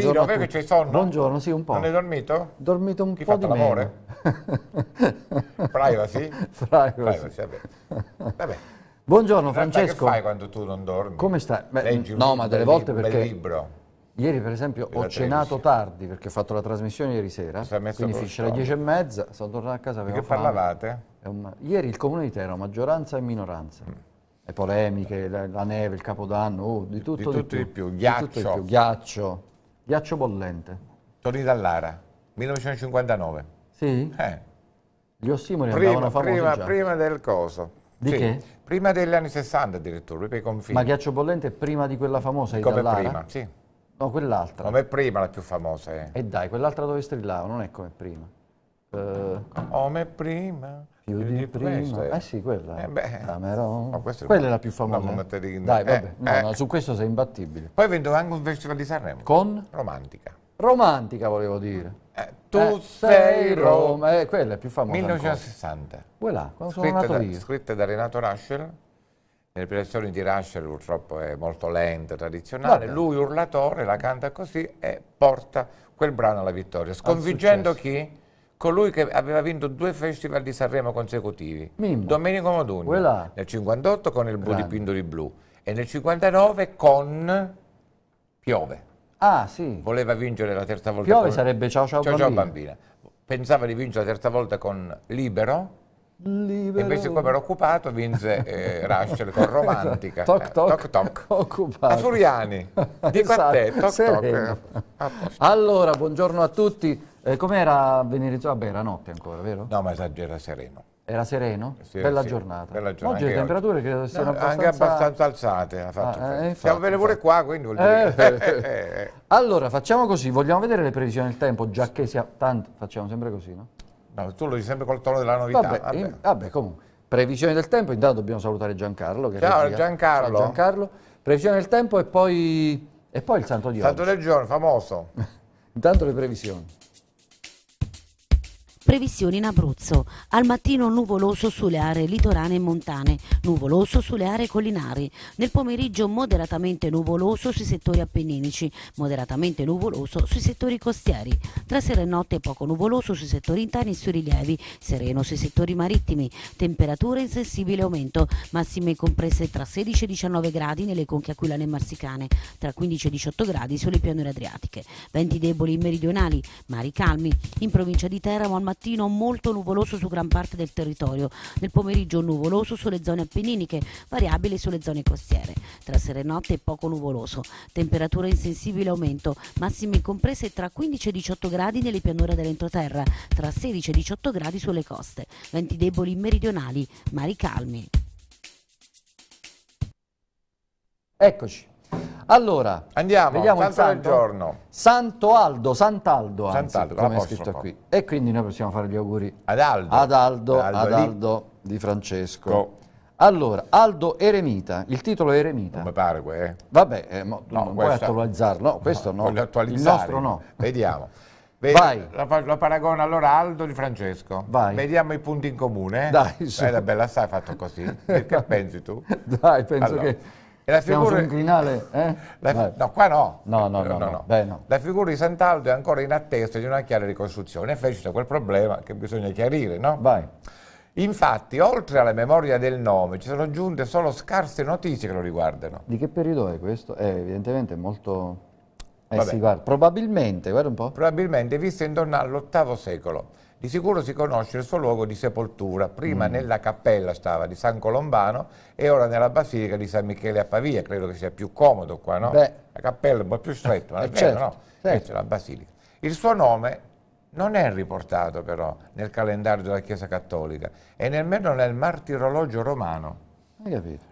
Buongiorno Viro, vero che c'è sonno? Buongiorno, sì, un po'. Non hai dormito? Dormito un Chi po' di l'amore? Privacy? Privacy. Privacy vabbè. vabbè. Buongiorno Francesco. Che fai quando tu non dormi? Come stai? Beh, Leggi no, libro, ma delle volte perché... libro. Ieri per esempio ho cenato tardi perché ho fatto la trasmissione ieri sera, quindi finisce alle dieci e mezza, sono tornato a casa avevo Che fame. parlavate? Ieri il comune di Teramo, maggioranza e minoranza. Mm le polemiche, la, la, neve, il capodanno, oh, di tutto di, tutto di più, di più. Ghiaccio. Di tutto di più. ghiaccio. Ghiaccio bollente. Torni dall'Ara, 1959. Sì? Eh. Gli ossimori prima, andavano famosi prima, già. prima del coso. Di sì. che? Prima degli anni 60 addirittura, per i confini. Ma Ghiaccio bollente è prima di quella famosa di Come dall'Ara? prima, sì. No, quell'altra. Come prima la più famosa, eh. E dai, quell'altra dove strillava, non è come prima. Eh, Come prima. Più di prima. Questa, eh sì, quella. Eh beh. Cameron. No, quella è la più famosa. No, Dai, vabbè. Eh, no, no, eh. su questo sei imbattibile. Poi vendo anche un festival di Sanremo. Con? Romantica. Romantica, volevo dire. Eh, tu sei Roma. Eh, quella è più famosa. 1960. Quella, quando sono nato da, io. Scritta da Renato Raschel. Nelle prestazioni di Raschel purtroppo è molto lenta, tradizionale. Vabbè. Lui urlatore la canta così e porta quel brano alla vittoria. Sconfiggendo chi? colui che aveva vinto due festival di Sanremo consecutivi, Mimmo. Domenico Modugno, Quella. nel 58 con il blu dipinto di blu e nel 59 con Piove. Ah, sì. Voleva vincere la terza volta. Piove con... sarebbe Ciao Ciao, ciao, bambina. ciao bambina. Pensava di vincere la terza volta con Libero, Libero. Invece come era occupato vinse eh, Raschel con esatto. Romantica. toc toc. Eh, toc, toc. Asturiani. Dico esatto. a te, toc Sereno. toc. allora, buongiorno a tutti. Eh, com'era Venezia? Vabbè, era notte ancora, vero? No, ma era sereno. Era sereno? Eh, sì, bella, sì, giornata. bella giornata. Oggi le temperature oggi. credo siano no, abbastanza... Anche abbastanza alzate. Ha eh, fatto ah, eh, Siamo bene pure qua, quindi vuol dire... Eh. eh, allora, facciamo così, vogliamo vedere le previsioni del tempo, già che sia... Tanto, facciamo sempre così, no? No, tu lo dici sempre col tono della novità. Vabbè, vabbè. In, vabbè comunque. Previsioni del tempo, intanto dobbiamo salutare Giancarlo. Ciao regia. Giancarlo. Ciao Giancarlo. Previsioni del tempo e poi, e poi il santo di santo oggi. Santo del giorno, famoso. intanto le previsioni. Previsioni in Abruzzo. Al mattino nuvoloso sulle aree litorane e montane, nuvoloso sulle aree collinari. Nel pomeriggio moderatamente nuvoloso sui settori appenninici, moderatamente nuvoloso sui settori costieri. Tra sera e notte poco nuvoloso sui settori interni e sui rilievi, sereno sui settori marittimi. Temperature in sensibile aumento, massime comprese tra 16 e 19 gradi nelle conche aquilane e marsicane, tra 15 e 18 gradi sulle pianure adriatiche. Venti deboli meridionali, mari calmi. In provincia di Teramo al mattino mattino molto nuvoloso su gran parte del territorio, nel pomeriggio nuvoloso sulle zone appenniniche, variabili sulle zone costiere. Tra sera e notte poco nuvoloso, temperatura in sensibile aumento, massime comprese tra 15 e 18 gradi nelle pianure dell'entroterra, tra 16 e 18 gradi sulle coste, venti deboli meridionali, mari calmi. Eccoci. Allora, andiamo, vediamo santo il santo. del giorno. Santo Aldo, Sant'Aldo, Sant'Aldo, come è scritto qui. E quindi noi possiamo fare gli auguri ad Aldo, ad Aldo, Aldo, ad Aldo di Francesco. Co. Allora, Aldo Eremita, il titolo è Eremita. Come pare, eh. Vabbè, eh, mo, no, non puoi attualizzarlo, no, questo no, il nostro no. Vediamo. Vedi, Vai. Lo, lo paragono allora Aldo di Francesco. Vai. Vediamo i punti in comune. Dai, su. Eh, è una bella stai fatto così. che pensi tu? Dai, penso allora. che e la figura... Siamo crinale, eh? la... No, qua no. No, no, no, no, no. Beh, La figura di Sant'Aldo è ancora in attesa di una chiara ricostruzione. E fece c'è quel problema che bisogna chiarire, no? Vai. Infatti, oltre alla memoria del nome, ci sono giunte solo scarse notizie che lo riguardano. Di che periodo è questo? È evidentemente molto... Eh sì, guarda, probabilmente, guarda un po'. Probabilmente vista intorno all'VIII secolo. Di sicuro si conosce il suo luogo di sepoltura, prima mm. nella cappella stava di San Colombano e ora nella basilica di San Michele a Pavia, credo che sia più comodo qua, no? Beh. La cappella è un po' più stretta, ma eh, è eh, certo, no? Certo. c'è la basilica. Il suo nome non è riportato però nel calendario della Chiesa Cattolica e nemmeno nel martirologio romano.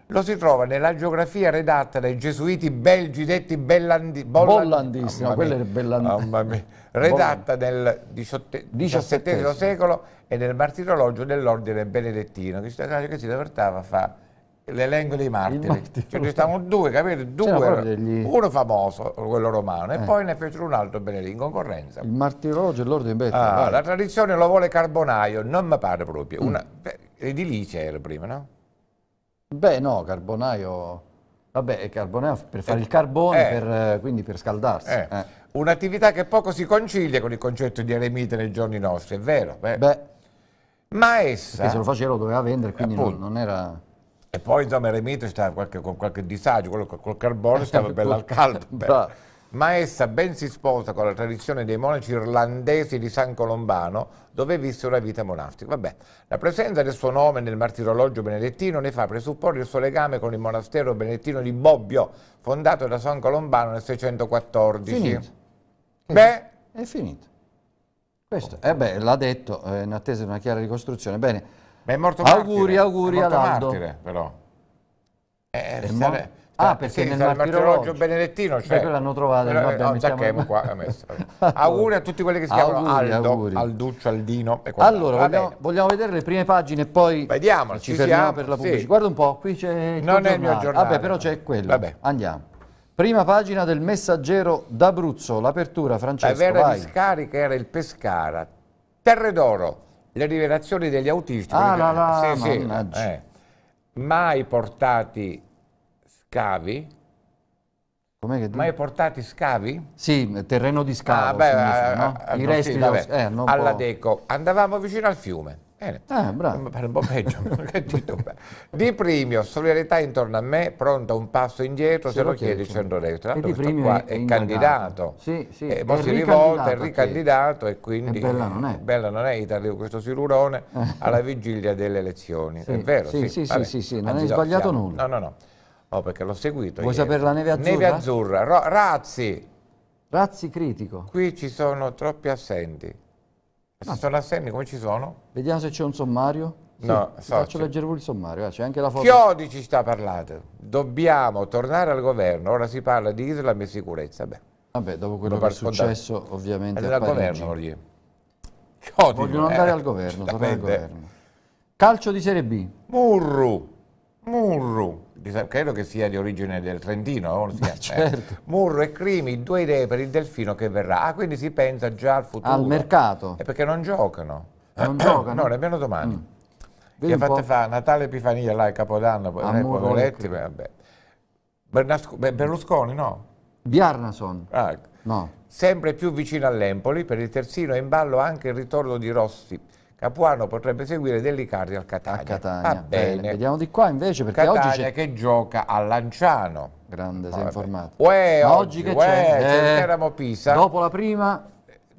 Lo si trova nella geografia redatta dai gesuiti belgi detti Bellandi, Bollandi, Bollandisti, no, quella era Bellandista. Redatta nel XVII secolo e nel martirologio dell'ordine benedettino, che si divertava a fare l'elenco dei martiri. Cioè, stavano due, capite? Due, degli... uno famoso, quello romano, eh. e poi ne fecero un altro Benedetto in concorrenza. Il martirologio e l'ordine benedettino. Ah, la tradizione lo vuole Carbonaio, non mi pare proprio. Mm. Una, mm. Edilice era prima, no? Beh no, carbonaio... Vabbè, carbonaio per fare eh, il carbone, eh, per, eh, quindi per scaldarsi. Eh. eh. Un'attività che poco si concilia con il concetto di eremita nei giorni nostri, è vero. Beh. beh ma essa... Perché se lo faceva lo doveva vendere, quindi non, non, era... E poi insomma eremita stava qualche, con qualche disagio, quello col carbone stava bello al caldo ma essa ben si sposa con la tradizione dei monaci irlandesi di San Colombano, dove visse una vita monastica. Vabbè, la presenza del suo nome nel martirologio benedettino ne fa presupporre il suo legame con il monastero benedettino di Bobbio, fondato da San Colombano nel 614. Finito. Eh, beh, è finito. Questo, eh beh, l'ha detto, eh, in attesa di una chiara ricostruzione. Bene, ma è morto auguri, martire. auguri è morto martire, però. Eh, è sare... Ah, cioè, perché sì, nel martirologio benedettino cioè, l'hanno trovato. Eh, vabbè, no, qua eh, auguri a tutti quelli che si chiamano auguri, Aldo, auguri. Alduccio, Aldino e Allora, vogliamo, vogliamo, vedere le prime pagine e poi Vediamo, ci, ci fermiamo per la pubblicità. Sì. Guarda un po', qui c'è Non è il mio giornale. Vabbè, però c'è quello. Vabbè. Andiamo. Prima pagina del Messaggero d'Abruzzo, l'apertura, Francesco, La vera vai. discarica era il Pescara. Terre d'Oro, le rivelazioni degli autisti. Ah, la, la, sì, sì. Eh. Mai portati scavi. Mai portati scavi? Sì, terreno di scavo. Ah, beh, eh, no? Eh, I resti sì, vabbè, eh, alla Deco. Andavamo vicino al fiume. Bene. Ah, bravo. un po' peggio. di Primio, solidarietà intorno a me, pronto un passo indietro, se, se lo chiedi centrodestra. E di Primio qua è, è candidato. Sì, sì. E poi si rivolta, è ricandidato e quindi... bella non è. Bella non è Italia, questo silurone, alla vigilia delle elezioni. Sì, è vero, sì. Sì, sì, sì, sì, sì non hai sbagliato nulla. No, no, no. Oh, perché l'ho seguito. Vuoi sapere la neve azzurra? Neve azzurra, Ro Razzi. Razzi critico. Qui ci sono troppi assenti. Se ah. sono assenti, come ci sono? Vediamo se c'è un sommario. Sì, no, so, faccio leggere pure il sommario, eh, c'è anche la foto. Chiodi ci sta parlando. Dobbiamo tornare al governo. Ora si parla di Islam e sicurezza. Beh. Vabbè, dopo quello che è successo, contatto. ovviamente. Era al governo lì. Chiodi, Vogliono eh, andare al governo, tornare al governo. Calcio di Serie B. Murru. Murru credo che sia di origine del Trentino, eh, certo. Murro e Crimi, due idee per il Delfino che verrà. Ah, quindi si pensa già al futuro. Al mercato. È eh, perché non giocano. Non giocano? No, ne domani. Mm. Li ha fa Natale Epifania, là, il Capodanno, poi ah, eh, Poveretti, vabbè. Berlusconi, no? Biarnason. Ah, no. Sempre più vicino all'Empoli, per il terzino è in ballo anche il ritorno di Rossi, Capuano potrebbe seguire Dellicari al Catania. Catania. Va bene. bene. Vediamo di qua invece perché Catania oggi c'è... che gioca a Lanciano. Grande, sei informato. Uè, oggi, oggi, che c'è? Eh, Pisa. Dopo la prima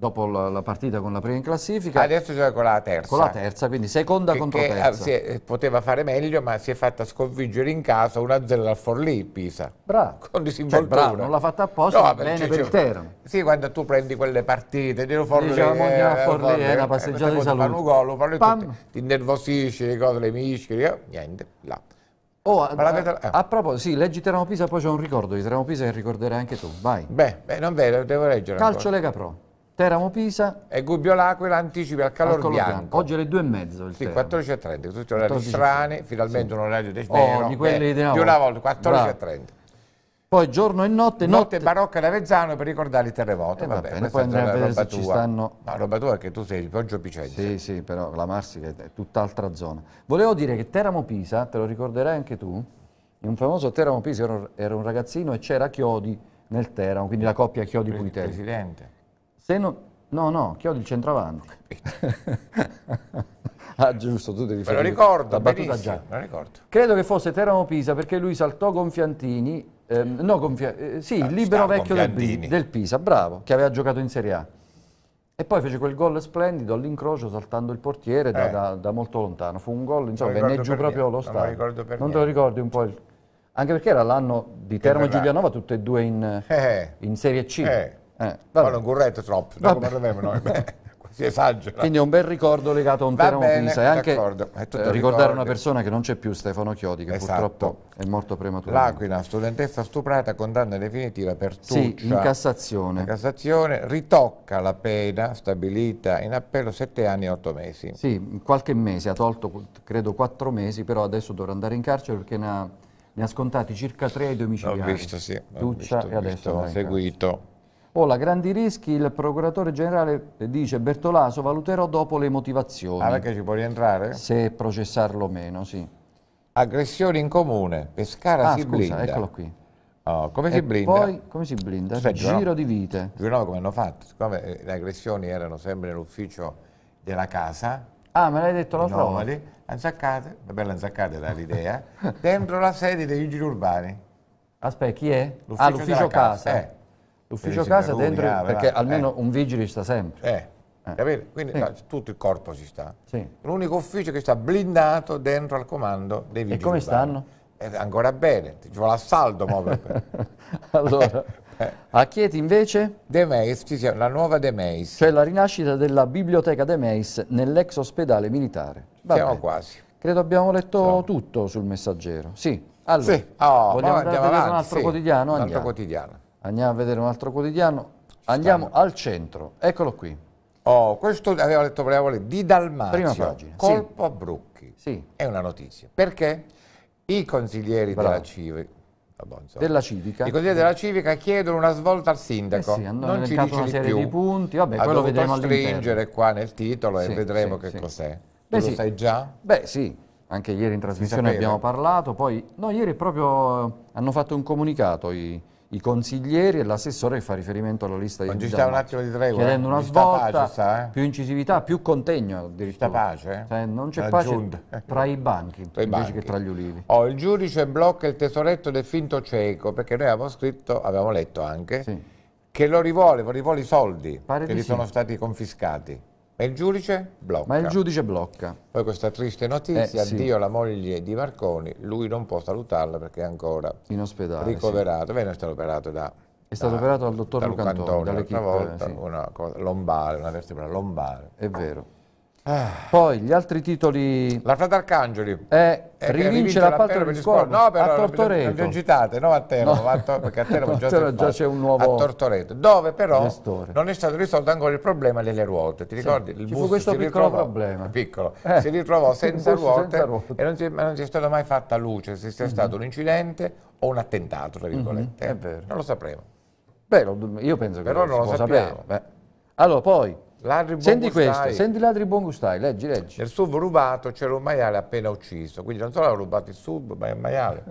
dopo la, la, partita con la prima in classifica. Adesso gioca con la terza. Con la terza, quindi seconda che, contro che terza. Eh, è, eh, poteva fare meglio, ma si è fatta sconfiggere in casa 1-0 al Forlì Pisa. Bravo. Con cioè, disinvoltura. Cioè, non l'ha fatta apposta, no, bene cioè, per Teramo. Sì, quando tu prendi quelle partite, dico Forlì, diciamo, eh, a Forlì, Forlì è una passeggiata eh, di salute. Fanno un gol, Forlì, tutti, ti innervosisci, le cose, le mischi, eh, niente, là. Oh, a, a, a, proposito, sì, leggi Teramo Pisa, poi c'è un ricordo di Teramo Pisa che ricorderai anche tu, vai. Beh, beh non vedo, devo leggere. Calcio ancora. Lega Pro. Teramo-Pisa. E Gubbio L'Aquila anticipa il calor, calor bianco. bianco. Oggi alle 2.30. Sì, 14.30, tutti orari strani, finalmente sì. un orario di, oh, di, quelli beh, di, una, più una volta, 14.30. Poi giorno e notte, notte, notte barocca da Vezzano per ricordare il terremoto. Eh, va bene, poi andremo a vedere se ci stanno. No, roba tua è che tu sei il Poggio Picenza. Sì, sì, però la Marsica è tutt'altra zona. Volevo dire che Teramo Pisa, te lo ricorderai anche tu, in un famoso Teramo Pisa era un ragazzino e c'era Chiodi nel Teramo, quindi la coppia Chiodi Pulitelli. Presidente. Se non, no, no, Chiodi il centravanti. ah, giusto, tu devi fare. Me lo ricordo, la battuta già. Me lo ricordo. Credo che fosse Teramo Pisa perché lui saltò Gonfiantini, ehm, no, Gonfia, eh, sì, il ah, libero vecchio del, del Pisa, bravo, che aveva giocato in Serie A. E poi fece quel gol splendido all'incrocio saltando il portiere eh. da, da, molto lontano. Fu un gol, insomma, venne giù proprio lo stadio. Non, non te lo ricordi un po'? Il... Anche perché era l'anno di Teramo e Giulianova, tutte e due in, eh. in Serie C. Eh. Eh, ma non corretto troppo, no, come avevamo noi. si esagera. Quindi è un bel ricordo legato a un Teramo Pisa e anche eh, ricordare una persona che non c'è più, Stefano Chiodi, che esatto. purtroppo è morto prematuramente. L'Aquila, studentessa stuprata, condanna definitiva per Tuccia. Sì, in Cassazione. In Cassazione ritocca la pena stabilita in appello 7 anni e 8 mesi. Sì, qualche mese, ha tolto credo 4 mesi, però adesso dovrà andare in carcere perché ne ha, ne ha scontati circa 3 ai domiciliari. L'ho visto, sì. Tuccia visto, e adesso... Ho seguito. Ora, grandi rischi, il procuratore generale dice Bertolaso valuterò dopo le motivazioni. Ah, perché ci può rientrare? Se processarlo o meno, sì. Aggressioni in comune, Pescara ah, si scusa, blinda. eccolo qui. Oh, come, si blinda? Poi, come si blinda? Sì, Giro giuravo, di vite. Giuravo come hanno fatto, siccome eh, le aggressioni erano sempre nell'ufficio della casa. Ah, me l'hai detto la prova? Anzaccate, una bella anzaccata era l'idea, dentro la sede dei vigili urbani. Aspetta, chi è? Ah, l'ufficio ah, casa. casa. Eh. L'ufficio casa dentro, ah, perché almeno eh. un vigile sta sempre. Eh. eh. Quindi sì. no, tutto il corpo ci sta. Sì. L'unico ufficio che sta blindato dentro al comando dei vigili. E come stanno? Eh, ancora bene, ci vuole a saldo. allora, eh. a Chieti invece? De Meis, sì, la nuova De Meis. Cioè la rinascita della biblioteca De Meis nell'ex ospedale militare. Vabbè. Siamo quasi. Credo abbiamo letto sì. tutto sul messaggero. Sì, allora, sì. Oh, vogliamo andare avanti, un altro quotidiano? Un altro quotidiano. Andiamo a vedere un altro quotidiano. Andiamo Stanno. al centro, eccolo qui. Oh, questo aveva letto Preavole di Dalmazio, Prima pagina. colpo sì. a Brucchi. Sì. È una notizia. Perché i consiglieri Bravo. della Cive, della Civica. I consiglieri della Civica chiedono una svolta al sindaco. Eh sì, non ci dice una di serie più. di punti, vabbè, ha quello vedremo stringere qua nel titolo sì, e vedremo sì, che cos'è. Beh, lo sai già? Beh, sì. Anche ieri in trasmissione abbiamo parlato, poi no, ieri proprio hanno fatto un comunicato i i consiglieri e l'assessore che fa riferimento alla lista di Giusta un attimo di tregua. Chiedendo una eh? svolta, pace, sta, eh? più incisività, più contegno addirittura. pace. Eh? Cioè, non c'è pace tra i banchi, tra i banchi. che tra gli ulivi. Oh, il giudice blocca il tesoretto del finto cieco, perché noi avevamo scritto, avevamo letto anche, sì. che lo rivuole, rivuole i soldi Pare che gli sì. sono stati confiscati. Ma il giudice blocca. Ma il giudice blocca. Poi questa triste notizia, eh, sì. addio la moglie di Marconi, lui non può salutarla perché è ancora in ospedale, ricoverato. Sì. Beh, è stato operato da... È stato da, operato dal dottor da Luca Antonio, Antonio volta, sì. una cosa, lombare, una vertebra lombare. È vero. Ah. Poi gli altri titoli... La Frata Arcangeli. è eh, eh, rivince la patria del scorno no, però, a Tortoreto. Le ho no a Teramo, no. A perché a Teramo già c'è un nuovo... A Tortoreto, dove però gestore. non è stato risolto ancora il problema delle ruote. Ti ricordi? Sì, il bus questo piccolo ritrovò, problema. Piccolo, eh, si ritrovò senza ruote, senza ruote, e non si, non si, è stata mai fatta luce se sia mm -hmm. stato un incidente o un attentato, tra mhm, virgolette. Mm -hmm, è vero. Non lo sapremo. Beh, io penso che però non lo sappiamo. Allora, poi... Ladri buon senti questo, senti ladri buon gustai, leggi, leggi. Nel sub rubato c'era un maiale appena ucciso, quindi non solo ha rubato il sub, ma è un maiale.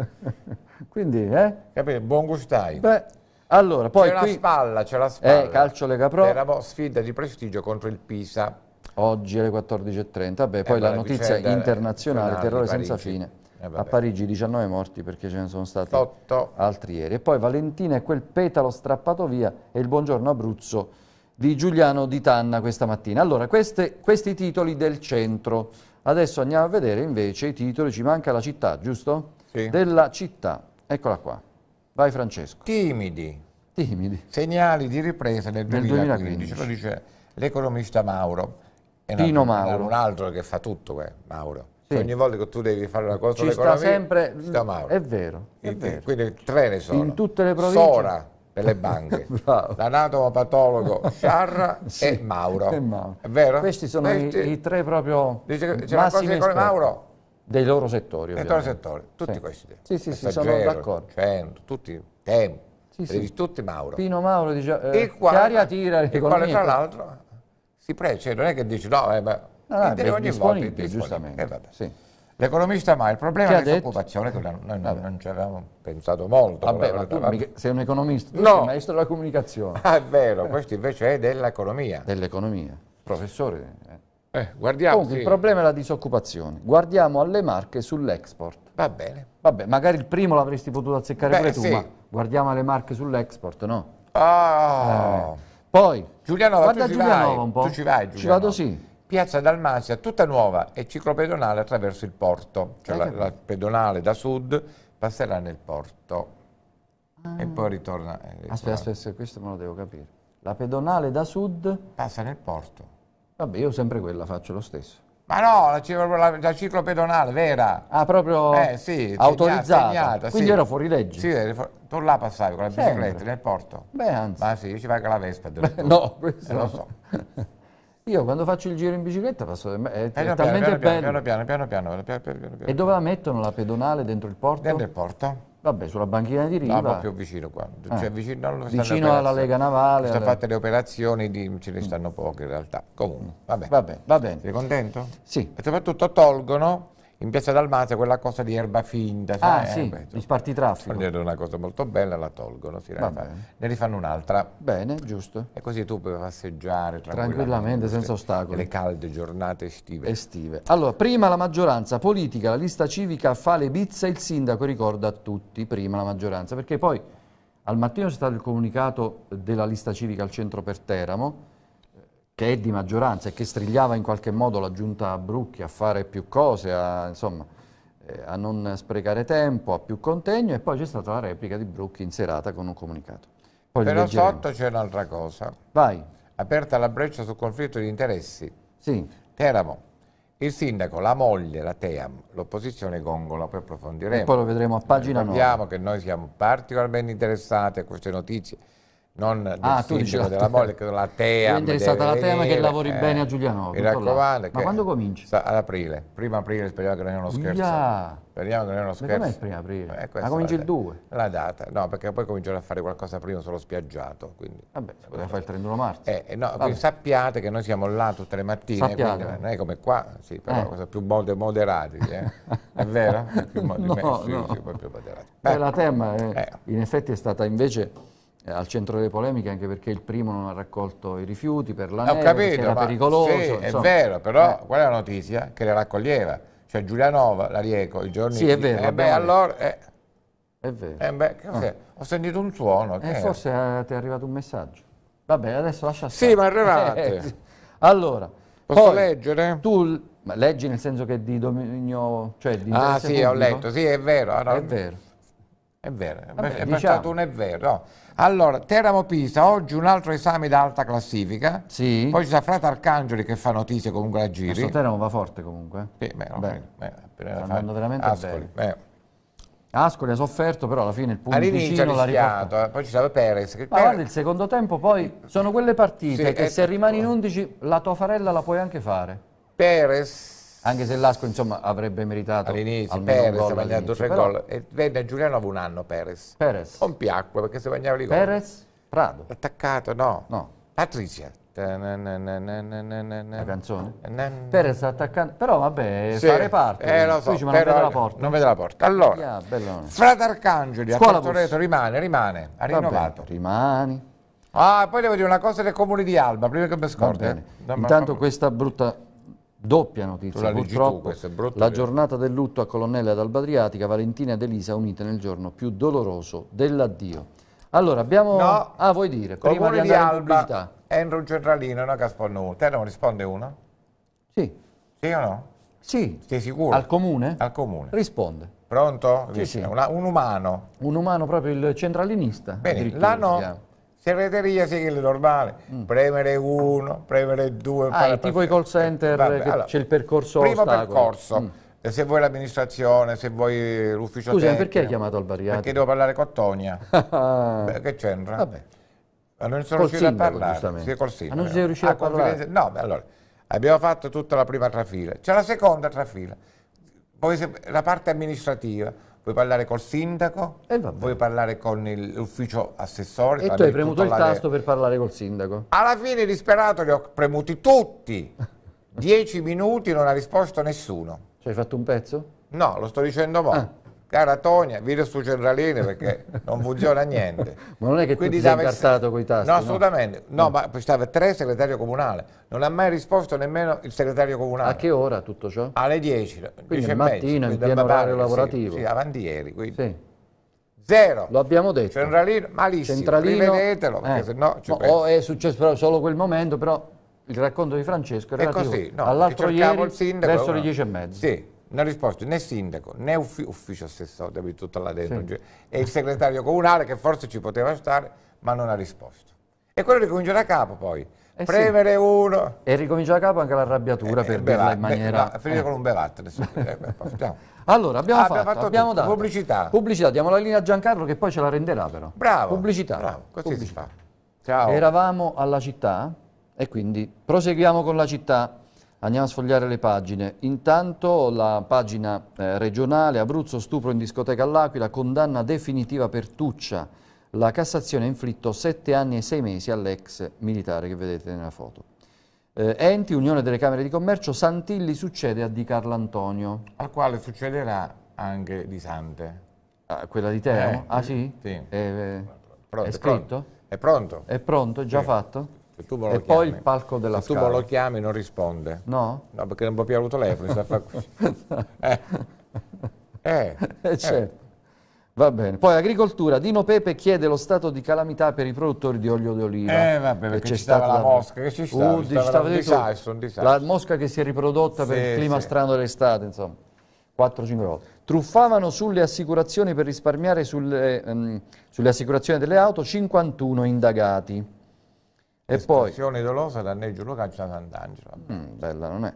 quindi, eh? Capito? Buon gustai. Beh, allora, poi c'è la spalla, c'è la eh, spalla. Eh, calcio Lega Pro. Era sfida di prestigio contro il Pisa. Oggi alle 14.30, vabbè, eh, poi la, la notizia internazionale, terrore senza fine. Eh, a Parigi 19 morti perché ce ne sono stati Sotto. altri ieri. E poi Valentina e quel petalo strappato via e il buongiorno Abruzzo di Giuliano Di Tanna questa mattina. Allora, queste, questi titoli del centro. Adesso andiamo a vedere invece i titoli, ci manca la città, giusto? Sì. Della città. Eccola qua. Vai Francesco. Timidi. Timidi. Segnali di ripresa nel, nel 2015. Lo dice l'economista Mauro. È Pino Mauro. È un altro che fa tutto, eh, Mauro. Sì. Ogni volta che tu devi fare una cosa ci sta sempre, sta Mauro. È vero, è e, vero. Quindi tre ne sono. In tutte le province. Sora per le banche, l'anatomopatologo Sciarra sì, e, Mauro. e Mauro. È vero? Questi sono Questi... I, i, tre proprio Dice che c'è una con Mauro? Dei loro settori, Dei loro settori, tutti sì. questi. Sì, sì, sì, sono d'accordo. Cento, tutti, tempo, sì, sì. tutti Mauro. Pino Mauro dice, eh, il quale, che tira Il quale tra l'altro si prece, cioè, non è che dici no, eh, ma no, no, ogni volta giustamente. Eh, sì. L'economista mai, il problema della disoccupazione che non, non, ci avevamo pensato molto. Vabbè, ma tu mica, sei un economista, tu no. sei maestro della comunicazione. Ah, è vero, questo invece è dell'economia. Dell'economia, professore. Eh, eh guardiamo. Comunque, sì. il problema è la disoccupazione. Guardiamo alle marche sull'export. Va bene. Vabbè, magari il primo l'avresti potuto azzeccare Beh, pure tu, sì. ma guardiamo alle marche sull'export, no? Ah. Oh. Eh. Poi, Giuliano, guarda tu Giulianova un po'. Tu ci vai, Giuliano. Ci vado sì. Piazza Dalmazia, tutta nuova e ciclopedonale attraverso il porto, cioè la, la, pedonale da sud passerà nel porto ah. e poi ritorna. Eh, aspetta, aspetta, questo me lo devo capire. La pedonale da sud passa nel porto. Vabbè, io sempre quella faccio lo stesso. Ma no, la, la, la ciclopedonale vera. Ah, proprio eh, sì, autorizzata. Segnata, Quindi sì. ero fuori legge. Sì, tu là passavi con la bicicletta nel porto. Beh, anzi. Ma sì, io ci vai con la Vespa. Beh, no, questo eh, lo so. Io quando faccio il giro in bicicletta passo, è, eh, piano, è talmente piano, piano, bello. Piano piano, piano, piano, E dove la mettono la pedonale dentro il porto? Dentro il porto. Vabbè, sulla banchina di riva. No, ma più vicino qua. Ah. Cioè, vicino, no, vicino alla Lega Navale. Sono fatte le operazioni, di, ce ne mm. stanno poche in realtà. Comunque, vabbè. Vabbè, va bene. Sei contento? Sì. E soprattutto tolgono in Piazza Dalmazia quella cosa di erba finta. Ah sai? Eh, sì, eh, gli spartitraffico. Prendendo una cosa molto bella la tolgono, si ne rifanno un'altra. Bene, giusto. E così tu puoi passeggiare tranquillamente senza ostacoli. Le calde giornate estive. Estive. Allora, prima la maggioranza politica, la lista civica fa le bizze, il sindaco ricorda a tutti, prima la maggioranza, perché poi al mattino c'è stato il comunicato della lista civica al centro per Teramo, che è di maggioranza e che strigliava in qualche modo la giunta a Brucchi a fare più cose, a, insomma, eh, a non sprecare tempo, a più contegno, e poi c'è stata la replica di Brucchi in serata con un comunicato. Poi Però sotto c'è un'altra cosa. Vai. Aperta la breccia sul conflitto di interessi. Sì. Teramo. Il sindaco, la moglie, la Team, l'opposizione gongola, poi approfondiremo. E poi lo vedremo a pagina 9. Sappiamo che noi siamo particolarmente interessati a queste notizie non ah, del ah, sindaco della Molle, che la TEA. Quindi è stata la TEA che lavori eh, bene a Giuliano. Mi raccomando. Ma quando cominci? Ad aprile, prima aprile, speriamo che non sia uno scherzo. Yeah. Speriamo che non è uno scherzo. Ma com'è il primo aprile? Eh, Ma cominci il 2? La data, no, perché poi comincerò a fare qualcosa prima sullo spiaggiato. Quindi. Vabbè, si poteva fare il 31 marzo. Eh, eh no, sappiate che noi siamo là tutte le mattine, sappiate. quindi non è come qua, sì, però eh. cosa più moderati, eh. è vero? Più no, no. Sì, sì, più moderati. Beh, la tema eh, eh. in effetti è stata invece eh, al centro delle polemiche anche perché il primo non ha raccolto i rifiuti per la neve, era pericoloso. Sì, insomma. è vero, però eh. qual è la notizia? Che le raccoglieva, cioè Giulianova, l'Arieco, i giorni... Sì, è vero. Eh beh, allora... Eh, è vero. Eh beh, ah. Ho sentito un suono. Eh, e forse ti è arrivato un messaggio. Va bene, adesso lascia stare. Sì, ma è arrivato. Eh, allora... Posso poi, leggere? Tu leggi nel senso che è di dominio... Cioè di ah sì, pubblico? ho letto, sì, è vero. Allora, è vero. È vero, Vabbè, è diciamo. un è vero. Allora, Teramo-Pisa, oggi un altro esame da alta classifica. Sì. Poi ci sarà Frate Arcangeli che fa notizie comunque a giri. Questo Teramo va forte comunque. Sì, beh, no, beh, sta andando veramente Ascoli, bene. Ascoli ha sofferto, però alla fine il punto All'inizio l'ha rischiato, eh. poi ci sarà Perez. Ma Perez... guarda, il secondo tempo poi sono quelle partite sì, che se rimani in 11 la tua farella la puoi anche fare. Perez anche se l'Asco insomma, avrebbe meritato all'inizio Perez guadagnando tre gol e venne a Giulianova un anno Perez Perez non piacque perché se bagnava di gol Perez Prado attaccato no no Patrizia la canzone Perez attaccante però vabbè sì. fare parte eh, lo so, ma non vede la porta non vede la porta allora ah, Frate Arcangeli Scuola a Torreto rimane rimane ha rinnovato vabbè, rimani ah poi devo dire una cosa del comune di Alba prima che mi scordi eh. intanto questa brutta Doppia notizia, purtroppo, tu, la giornata del lutto a Colonnella ad Alba Adriatica, Valentina ed Elisa unite nel giorno più doloroso dell'addio. Allora, abbiamo... No, ah, vuoi dire, prima di andare di Alba, in pubblicità. Andrew Gerralino, una Casponnu, te non risponde uno? Sì. Sì o no? Sì. Sei sicuro? Al comune? Al comune. Risponde. Pronto? Sì, sì. Una, un umano. Un umano proprio il centralinista. Bene, l'anno Segreteria sigla normale, mm. premere 1, premere 2. Ah, è tipo i call center, c'è allora, il percorso Primo ostacolo. percorso, mm. Eh, se vuoi l'amministrazione, se vuoi l'ufficio Scusa, tecnico, perché hai chiamato al Bariati? Perché devo parlare con Tonia. Ah. beh, che c'entra? Vabbè. Ma non sono col riuscito sindaco, a parlare, sì, col sindaco. Ah, non sei riuscito ah, a parlare? No, beh, allora, abbiamo fatto tutta la prima trafila, c'è la seconda trafila, poi la parte amministrativa, vuoi parlare col sindaco, eh, vuoi parlare con l'ufficio assessore. E tu hai premuto il tasto per parlare col sindaco. Alla fine disperato li ho premuti tutti, dieci minuti non ha risposto nessuno. Ci hai fatto un pezzo? No, lo sto dicendo mo'. Ah cara Tonia, virus su centralini perché non funziona niente. ma non è che Quindi tu ti sei incartato con i tasti? No, assolutamente. No, no. Mm. ma stava tre segretario comunale. Non ha mai risposto nemmeno il segretario comunale. A che ora tutto ciò? Alle 10. Quindi 10 mattina, in pieno orario lavorativo. Sì, sì, avanti ieri. Quindi. Zero. Lo abbiamo detto. Centralino, malissimo. Centralino, Rivedetelo, eh. se no, O è successo solo quel momento, però il racconto di Francesco era relativo è così, no, all'altro ieri il sindaco, verso le 10 e mezza. Sì. Non ha risposto né sindaco né uffi- ufficio assessore, da tutto là dentro, sì. e il segretario comunale che forse ci poteva stare, ma non ha risposto. E quello ricomincia da capo poi. Eh Premere sì. uno. E ricomincia da capo anche l'arrabbiatura eh, per eh, dirla in maniera. Be, finire eh. con un bevat. allora abbiamo, ah, fatto, abbiamo, fatto abbiamo dato. Pubblicità. Pubblicità, diamo la linea a Giancarlo che poi ce la renderà però. Bravo. Pubblicità. Bravo. Così Pubblicità. si fa. Ciao. Eravamo alla città e quindi proseguiamo con la città. Andiamo a sfogliare le pagine. Intanto la pagina eh, regionale Abruzzo stupro in discoteca all'Aquila, condanna definitiva per Tuccia. La Cassazione ha inflitto sette anni e sei mesi all'ex militare che vedete nella foto. Eh, enti, Unione delle Camere di Commercio, Santilli succede a Di Carlo Antonio. Al quale succederà anche Di Sante. Ah, quella di Teo? Eh, ah sì? Sì. È, eh, eh, pronto, è scritto? Pronto. È pronto? È pronto, è già sì. fatto? Se tu me lo e chiami, poi il palco della se scala. Se tu me lo chiami non risponde. No? No, perché non può più avere il telefono, sta fa così. Eh. Eh, eh. eh. eh. Certo. Va bene. Poi agricoltura, Dino Pepe chiede lo stato di calamità per i produttori di olio d'oliva. Eh vabbè, perché c'è stata la mosca, che ci uh, stava, uh, ci stava, stava un, disastro, un disastro. La mosca che si è riprodotta sì, per il clima sì. strano dell'estate, insomma. 4-5 volte. Truffavano sulle assicurazioni per risparmiare sulle, ehm, sulle assicurazioni delle auto 51 indagati. E Espressione poi... dolosa, danneggio Luca a Sant'Angelo. Mm, bella, non è?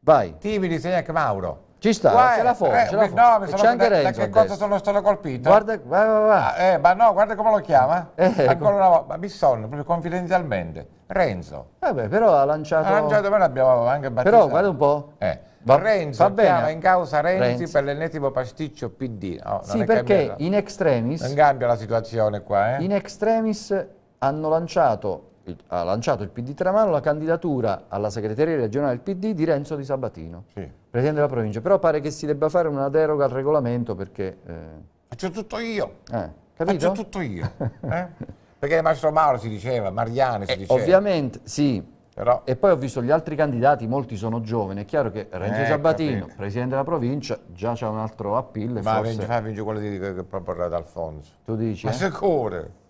Vai. Timidi, segna Mauro. Ci sta, Guai, ce la fo, eh, ce la fo. No, mi sono c'è anche da, Renzo da che cosa sono stato colpito? Guarda, va, va, vai. Ah, eh, ma no, guarda come lo chiama. Eh, Ancora una volta, mi sonno, proprio confidenzialmente. Renzo. Vabbè, però ha lanciato... Ha lanciato, ma l'abbiamo anche battezzato. Però, guarda un po'. Eh. Va, Renzo va bene. chiama in causa Renzi, Renzi. per l'ennesimo pasticcio PD. No, sì, perché cambiato. in extremis... Non cambia la situazione qua, eh? In extremis hanno lanciato ha lanciato il PD Tramano la candidatura alla segreteria regionale del PD di Renzo Di Sabatino, sì. presidente della provincia. Però pare che si debba fare una deroga al regolamento perché... Eh... Faccio tutto io. Eh, capito? Faccio tutto io. Eh? perché Maestro Mauro si diceva, Mariani si eh, diceva. Ovviamente, sì. Però... E poi ho visto gli altri candidati, molti sono giovani, è chiaro che eh, Renzo Sabatino, capito. presidente della provincia, già c'è un altro appeal. Ma forse... vince quello di, che proporrà D'Alfonso. Tu dici? Ma eh? sicuro!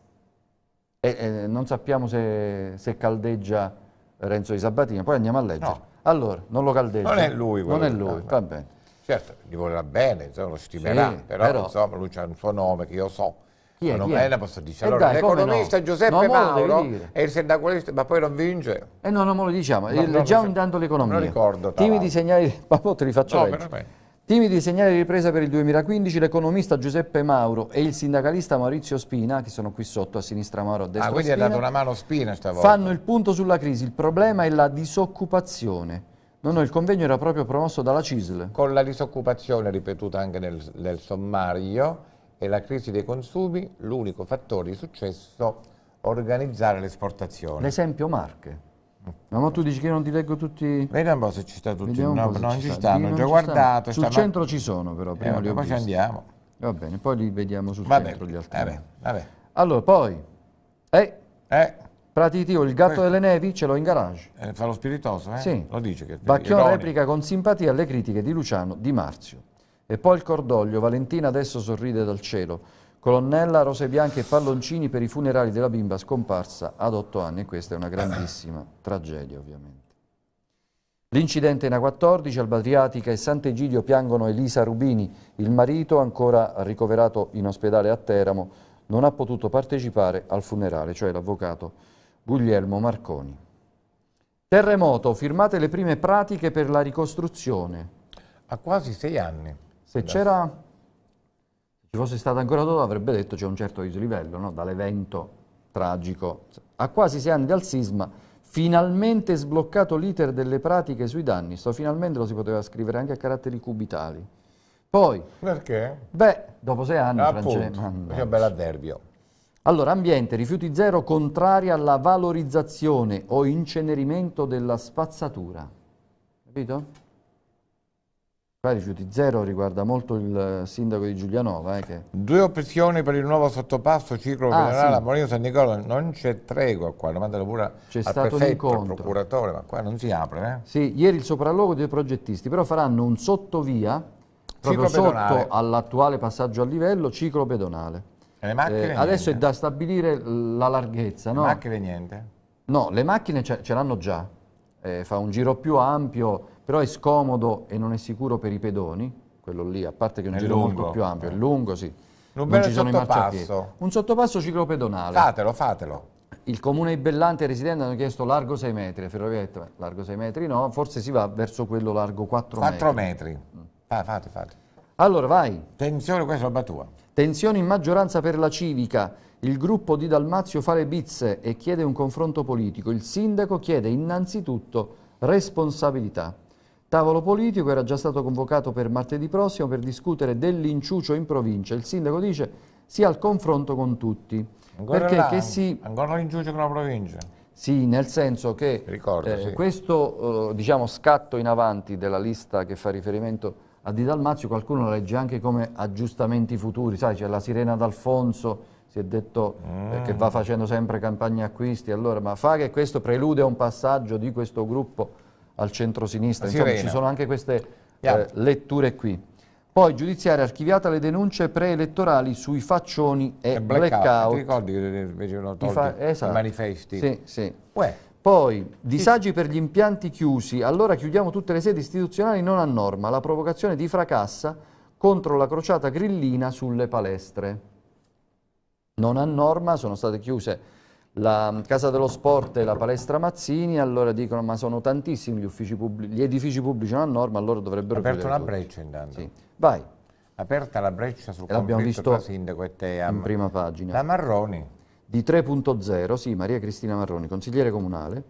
e, e non sappiamo se, se, caldeggia Renzo di Sabatini, poi andiamo a leggere. No. Allora, non lo caldeggia. Non è lui Non è lui, va bene. Certo, gli vorrà bene, insomma, lo stimerà, sì, però, però, insomma lui ha un suo nome che io so. Chi è, non è? La posso dire. Eh allora, l'economista no? Giuseppe no, Mauro è il sindacalista, ma poi non vince. Eh no, non me lo diciamo, no, leggiamo intanto l'economia. Non ricordo. Timidi segnali, ma poi te li faccio no, leggere. Timidi segnali di ripresa per il 2015, l'economista Giuseppe Mauro e il sindacalista Maurizio Spina, che sono qui sotto a sinistra Mauro, a destra Ah, quindi Spina, ha dato una mano Spina stavolta. Fanno il punto sulla crisi, il problema è la disoccupazione. No, no, il convegno era proprio promosso dalla CISL. Con la disoccupazione ripetuta anche nel, nel sommario e la crisi dei consumi, l'unico fattore di successo organizzare l'esportazione. L'esempio Marche. No, ma tu dici che non ti leggo tutti. Vediamo un po' se ci sta tutti. No, no non ci stanno, ho già guardato. Sul stamattina. centro ci sono, però eh, prima eh, li ho poi ci andiamo. Va bene, poi li vediamo sul vabbè, centro gli altri. Vabbè, vabbè. Allora, poi. Eh. Eh. Pratitio, il gatto Questo. Eh. delle nevi ce l'ho in garage. Eh, fa lo spiritoso, eh? Sì. Lo dice che Bacchione replica con simpatia alle critiche di Luciano Di Marzio. E poi il cordoglio, Valentina adesso sorride dal cielo. Colonnella, rose bianche e palloncini per i funerali della bimba scomparsa ad otto anni e questa è una grandissima tragedia ovviamente. L'incidente in A14, Albatriatica e Sant'Egidio piangono Elisa Rubini, il marito ancora ricoverato in ospedale a Teramo, non ha potuto partecipare al funerale, cioè l'avvocato Guglielmo Marconi. Terremoto, firmate le prime pratiche per la ricostruzione. A quasi sei anni. Se c'era ci fosse stato ancora Totò avrebbe detto c'è un certo dislivello, no? dall'evento tragico a quasi sei anni dal sisma, finalmente sbloccato l'iter delle pratiche sui danni, sto finalmente lo si poteva scrivere anche a caratteri cubitali. Poi, Perché? Beh, dopo sei anni, Francesco. Che bel avverbio. Allora, ambiente, rifiuti zero, contraria alla valorizzazione o incenerimento della spazzatura. Capito? rifiuti zero riguarda molto il eh, sindaco di Giulianova. Eh, che... Due opzioni per il nuovo sottopasso ciclo ah, generale sì. a Molino San Nicola. Non c'è tregua qua, mandano pure c'è al stato prefetto, al procuratore, ma qua non si apre. Eh? Sì, ieri il sopralluogo dei progettisti, però faranno un sottovia proprio sotto all'attuale passaggio a livello ciclo pedonale. E le macchine? Eh, adesso è da stabilire la larghezza. Le no? macchine niente? No, le macchine ce l'hanno già. Eh, fa un giro più ampio però è scomodo e non è sicuro per i pedoni, quello lì, a parte che è un è giro lungo. molto più ampio, è lungo, sì. Un bel sottopasso. Un sottopasso ciclopedonale. Fatelo, fatelo. Il comune di Bellante e residente hanno chiesto largo 6 metri, ferrovia detto, eh, largo 6 metri no, forse si va verso quello largo 4, metri. 4 metri. Mm. Ah, fate, fate. Allora, vai. Tensione, questa è roba tua. Tensione in maggioranza per la civica. Il gruppo di Dalmazio fa le bizze e chiede un confronto politico. Il sindaco chiede innanzitutto responsabilità tavolo politico era già stato convocato per martedì prossimo per discutere dell'inciucio in provincia. Il sindaco dice sia al confronto con tutti. Ancora perché là, che si... Ancora l'inciucio con la provincia? Sì, nel senso che Ricordo, eh, sì. questo eh, diciamo, scatto in avanti della lista che fa riferimento a Di Dalmazio, qualcuno lo legge anche come aggiustamenti futuri, sai, c'è la sirena d'Alfonso, si è detto eh, mm. che va facendo sempre campagne acquisti, allora, ma fa che questo prelude a un passaggio di questo gruppo al centro-sinistra, insomma ci sono anche queste eh, letture qui. Poi giudiziaria archiviata le denunce preelettorali sui faccioni e, e eh, blackout. Ti ricordi che invece tolti fa- esatto. i manifesti? Sì, sì. Uè. Poi, disagi per gli impianti chiusi, allora chiudiamo tutte le sedi istituzionali non a norma, la provocazione di Fracassa contro la crociata grillina sulle palestre. Non a norma, sono state chiuse la Casa dello Sport e la Palestra Mazzini, allora dicono ma sono tantissimi gli, pubblici, gli edifici pubblici non a norma, allora dovrebbero aperto una tutti. breccia intanto. Sì. Vai. Aperta la breccia sul conflitto tra sindaco e te. In prima pagina. La Marroni. Di 3.0, sì, Maria Cristina Marroni, consigliere comunale,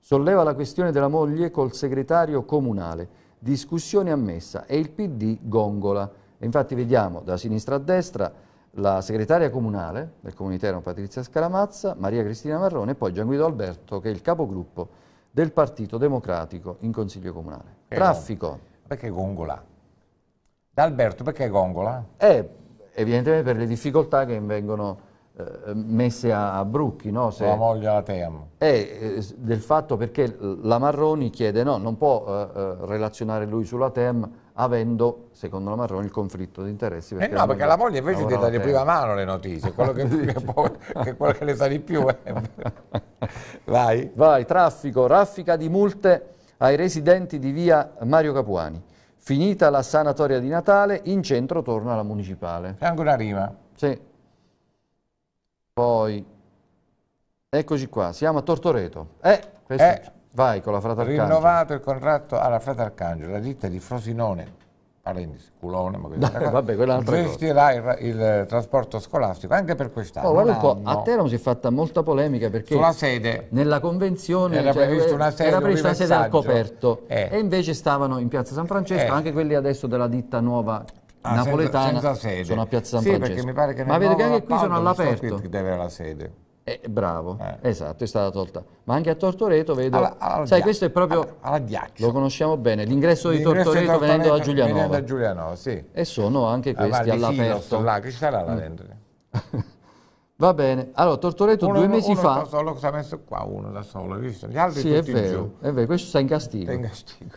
solleva la questione della moglie col segretario comunale. Discussione ammessa e il PD gongola. E infatti vediamo da sinistra a destra la segretaria comunale del comunitero Patrizia Scaramazza, Maria Cristina Marrone e poi Gianguido Alberto che è il capogruppo del Partito Democratico in Consiglio Comunale. Che Traffico. Perché Gongola? D'Alberto perché Gongola? Eh, evidentemente per le difficoltà che vengono eh, messe a, a brucchi. No? Se, la moglie la temo. Eh, eh, del fatto perché la Marroni chiede no, non può eh, eh, relazionare lui sulla TEM avendo, secondo la Marrone, il conflitto di interessi. eh no, perché la moglie invece ti dà di prima mano le notizie, quello che, che, può, che, quello che le sa di più. Vai. Vai, traffico, raffica di multe ai residenti di via Mario Capuani. Finita la sanatoria di Natale, in centro torna la municipale. C'è anche una rima. Sì. Poi, eccoci qua, siamo a Tortoreto. Eh, questo... Eh. Vai con la Frata Arcangelo. Rinnovato il contratto alla Frate Arcangelo, la ditta di Frosinone, parentesi, culone, ma questa cosa, vabbè, gestirà il, il, eh, trasporto scolastico anche per quest'anno. Oh, guarda un po', a Teramo si è fatta molta polemica perché Sulla sede. nella convenzione era cioè, prevista una sede, era prevista una sede al coperto eh. e invece stavano in piazza San Francesco, eh. anche quelli adesso della ditta nuova ah, napoletana senza, senza sono a piazza San sì, Francesco. Ma vedo che anche qui sono all'aperto. So deve la sede. Eh, bravo, eh. esatto, è stata tolta. Ma anche a Tortoreto vedo... Alla, alla sai, questo è proprio... Alla, alla lo conosciamo bene, l'ingresso di Tortoreto, Tortoreto venendo da Giuliano. Venendo a Giulianova, sì. E sono anche ah, questi ah, all'aperto. Là, che ci sarà là mm. dentro? Va bene, allora Tortoreto uno, due mesi uno fa... Uno solo che ha messo qua, uno da solo, visto? Gli altri sì, è vero, è vero, questo sta in castigo. Sta in castigo.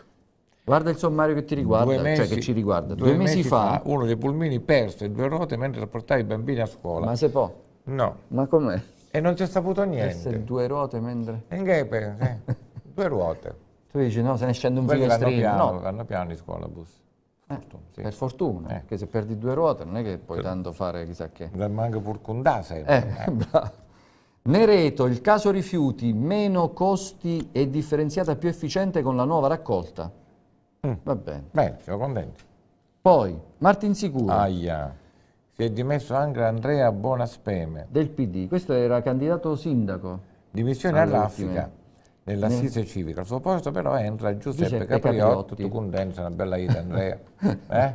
Guarda il sommario che ti riguarda, mesi, cioè che ci riguarda. Due, due mesi, mesi fa, fa, uno dei pulmini perse due ruote mentre portava i bambini a scuola. Ma se può? No. Ma com'è? E non si è saputo niente. due ruote mentre... Enghepe, sì. due ruote. Tu dici no, se ne scende un Quelli finestrino. Vanno piano, no. vanno piano in scuola bus. Eh, Per fortuna, eh. perché se perdi due ruote non è che puoi tanto fare chissà che. Non manca pur condà sempre. Eh, Nereto, il caso rifiuti, meno costi e differenziata più efficiente con la nuova raccolta. Mm. Va bene. Bene, siamo contenti. Poi, Martin Sicuro. Aia. Si è dimesso anche Andrea Bonaspeme. Del PD, questo era candidato sindaco. Dimissione all'Africa nell'assise ne... civica. Al suo posto però entra Giuseppe, Giuseppe Capriotti. Tu condensa una bella vita Andrea. Eh?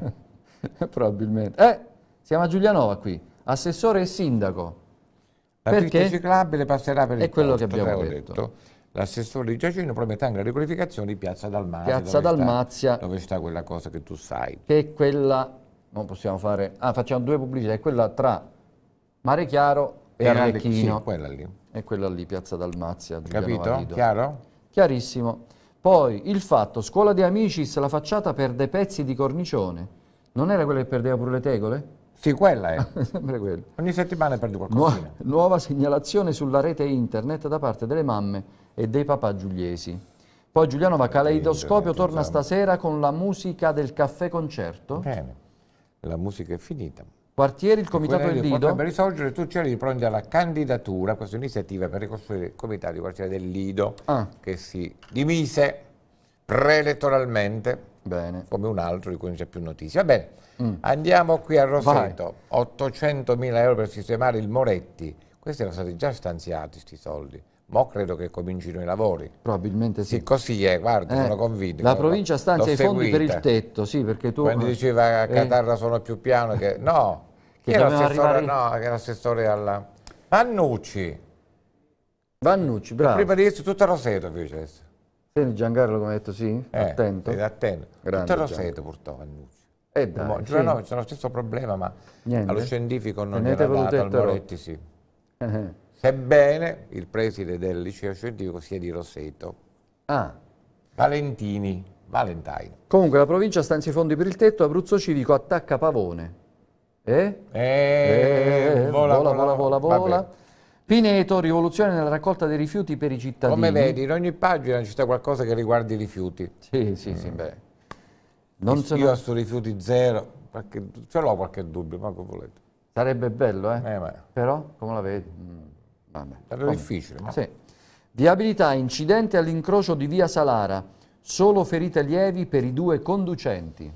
Probabilmente. Eh, siamo a Giulianova qui, assessore e sindaco. La Perché? ciclabile passerà per il È quello posto, che abbiamo detto. detto. L'assessore di Giacino promette anche la riqualificazione di Piazza Dalmazia. Piazza dove Dalmazia. Sta, dove sta quella cosa che tu sai. Che è quella non possiamo fare... Ah, facciamo due pubblicità, è quella tra Mare Chiaro e Arlecchino. Sì, quella lì. E quella lì, Piazza Dalmazia. Capito? Valido. Chiaro? Chiarissimo. Poi il fatto, scuola di Amicis, la facciata perde pezzi di cornicione. Non era quella che perdeva pure le tegole? Sì, quella è. Sempre quella. Ogni settimana perdo qualcosa. Nuova, nuova segnalazione sulla rete internet da parte delle mamme e dei papà giuliesi. Poi Giuliano va Caleidoscopio, torna stasera con la musica del caffè concerto. Bene la musica è finita. Quartieri, il Comitato del Lido. Potrebbe risorgere, tu c'eri di prendere la candidatura a questa iniziativa per ricostruire il Comitato di Quartiere del Lido, ah. che si dimise preelettoralmente. Bene. come un altro di cui non c'è più notizia. bene, mm. andiamo qui a Roseto, 800 mila euro per sistemare il Moretti. Questi erano stati già stanziati, questi soldi. Mo credo che comincino i lavori. Probabilmente sì. sì così è, guarda, eh, sono convinto. La provincia stanzia i fondi per il tetto, sì, perché tu... Quando eh, diceva a eh, Catarra eh, sono più piano che... No, che era l'assessore arrivare... no, alla... Annucci. Vannucci, bravo. Prima di questo tutto Roseto invece. Senti Giancarlo come ha detto sì, eh, attento. attento. Grande, tutto Roseto portò Vannucci. Eh dai, sì. no, c'è lo stesso problema, ma Niente. allo scientifico non Tenete era dato, al Moretti sì. Uh sebbene il preside del liceo scientifico sia di Rosseto. Ah. Valentini, Valentine. Comunque la provincia stanzi i fondi per il tetto, Abruzzo Civico attacca Pavone. Eh? Eh, eh vola, vola, vola, vola. vola, Pineto, rivoluzione nella raccolta dei rifiuti per i cittadini. Come vedi, in ogni pagina c'è qualcosa che riguarda i rifiuti. Sì, sì, mm. sì, beh. Non Io sono... su rifiuti zero, perché ce l'ho qualche dubbio, ma che volete. Sarebbe bello, eh? eh Però, come la vedi? Mm. Vabbè, Era come? difficile. Ma... Sì. Viabilità, incidente all'incrocio di via Salara, solo ferite lievi per i due conducenti.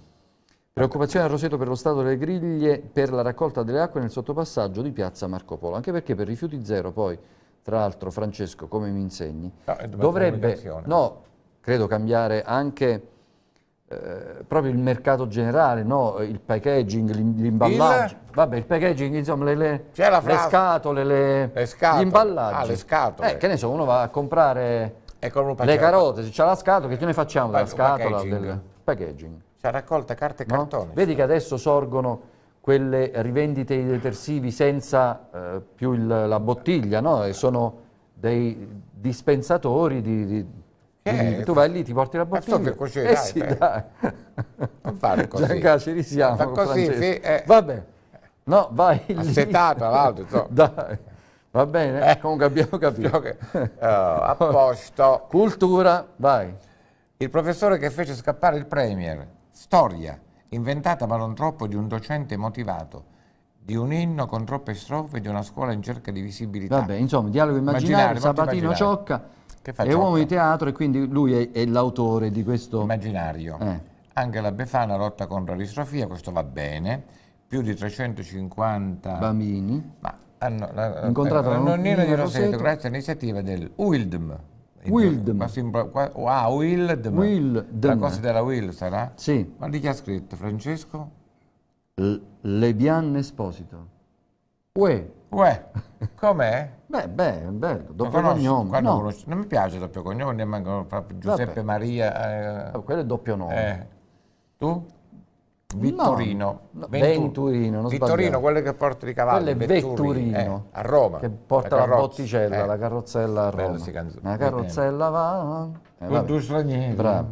Preoccupazione a Roseto per lo stato delle griglie per la raccolta delle acque nel sottopassaggio di piazza Marco Polo, anche perché per rifiuti zero poi, tra l'altro Francesco, come mi insegni, no, dovrebbe, no, credo cambiare anche eh, proprio il mercato generale, no? il packaging, l'imballaggio. Il... Vabbè, il packaging, insomma, le, le, le scatole, le, le scatole. gli imballaggi. Ah, le scatole. Eh, che ne so, uno va a comprare le carote, se c'ha la scatola, che ce ne facciamo della scatola? Packaging. Del packaging. C'ha raccolta carta e cartone. Vedi che adesso sorgono quelle rivendite di detersivi senza eh, più il, la bottiglia, no? E sono dei dispensatori di, di eh, tu eh, vai lì, ti porti la eh, bottiglia. Sto così, eh dai, sì, dai. Non fare così. Gianca, ci risiamo. Fa così, sì, eh. Vabbè. No, vai lì. Setata, l'altro. So. Dai. Va bene, eh. comunque abbiamo capito. Che, okay. Oh, a posto. Cultura, vai. Il professore che fece scappare il Premier. Storia, inventata ma non troppo di un docente motivato di un inno con troppe strofe di una scuola in cerca di visibilità. Vabbè, insomma, dialogo immaginario, immaginario Sabatino immaginare. Ciocca è un uomo di teatro e quindi lui è, è l'autore di questo... Immaginario. Eh. Angela Befana lotta contro la distrofia, questo va bene, più di 350... Bambini. Ma hanno la, incontrato eh, la nonnina di Roseto, Roseto grazie all'iniziativa del UILDM. Wildem. Ah, Wildem. Wildem. La cosa della Will sarà? Sì. Ma di chi ha scritto? Francesco? L- Lebian Esposito. Uè, Uè, com'è? Beh, beh, bello, doppio conosci, cognome. No. Conosci, non mi piace il doppio cognome, ne mancano Giuseppe Vabbè. Maria. Eh, quello è doppio nome. Eh. Tu? Vittorino. No, Ventur Venturino, non Vittorino, quello che porta i cavalli. Quello è Vetturino. Eh, a Roma. Che porta la, la botticella, eh. la carrozzella a Roma. La carrozzella va... Eh, Con stranieri. Bravo.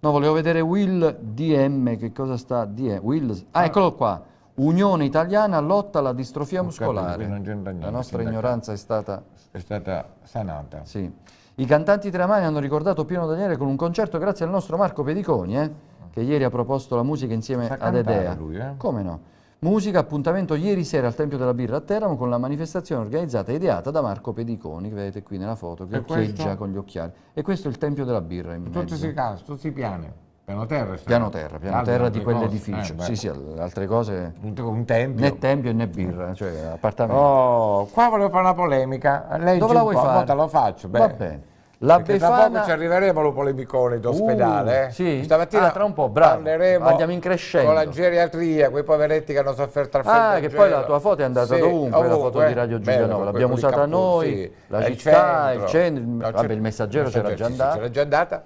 No, volevo vedere Will DM, che cosa sta... DM. Will... Ah, ah, eccolo qua. Unione Italiana lotta alla distrofia muscolare. Capito, La nostra ignoranza è stata... è stata... sanata. Sì. I cantanti tramani hanno ricordato Pino Daniele con un concerto grazie al nostro Marco Pediconi, eh, che ieri ha proposto la musica insieme Sa ad Edea. Lui, eh? Come no? Musica, appuntamento ieri sera al Tempio della Birra a Teramo con la manifestazione organizzata e ideata da Marco Pediconi, che vedete qui nella foto, che e occhieggia con gli occhiali. E questo è il Tempio della Birra in Tutti si casi, tutti si piani. Piano terra, piano terra, piano terra di quell'edificio. Eh, sì, sì, altre cose. Un tempio. Né tempio né birra, eh, cioè appartamento. Oh, qua volevo fare una polemica. Leggi Dove la vuoi po', fare? Te lo faccio. Beh. Va bene. La Perché Befana... Tra poco ci arriveremo lo polemicone d'ospedale. Uh, eh. sì. Stamattina ah, tra un po', bravo. parleremo Andiamo in crescendo. con la geriatria, quei poveretti che hanno sofferto al freddo. Ah, che poi la tua foto è andata sì, dovunque, ovunque. la foto di Radio Giuliano. L'abbiamo usata Capur, noi, sì. la città, il centro. Il, centro. No, vabbè, il messaggero, c'era già andata. C'era già andata.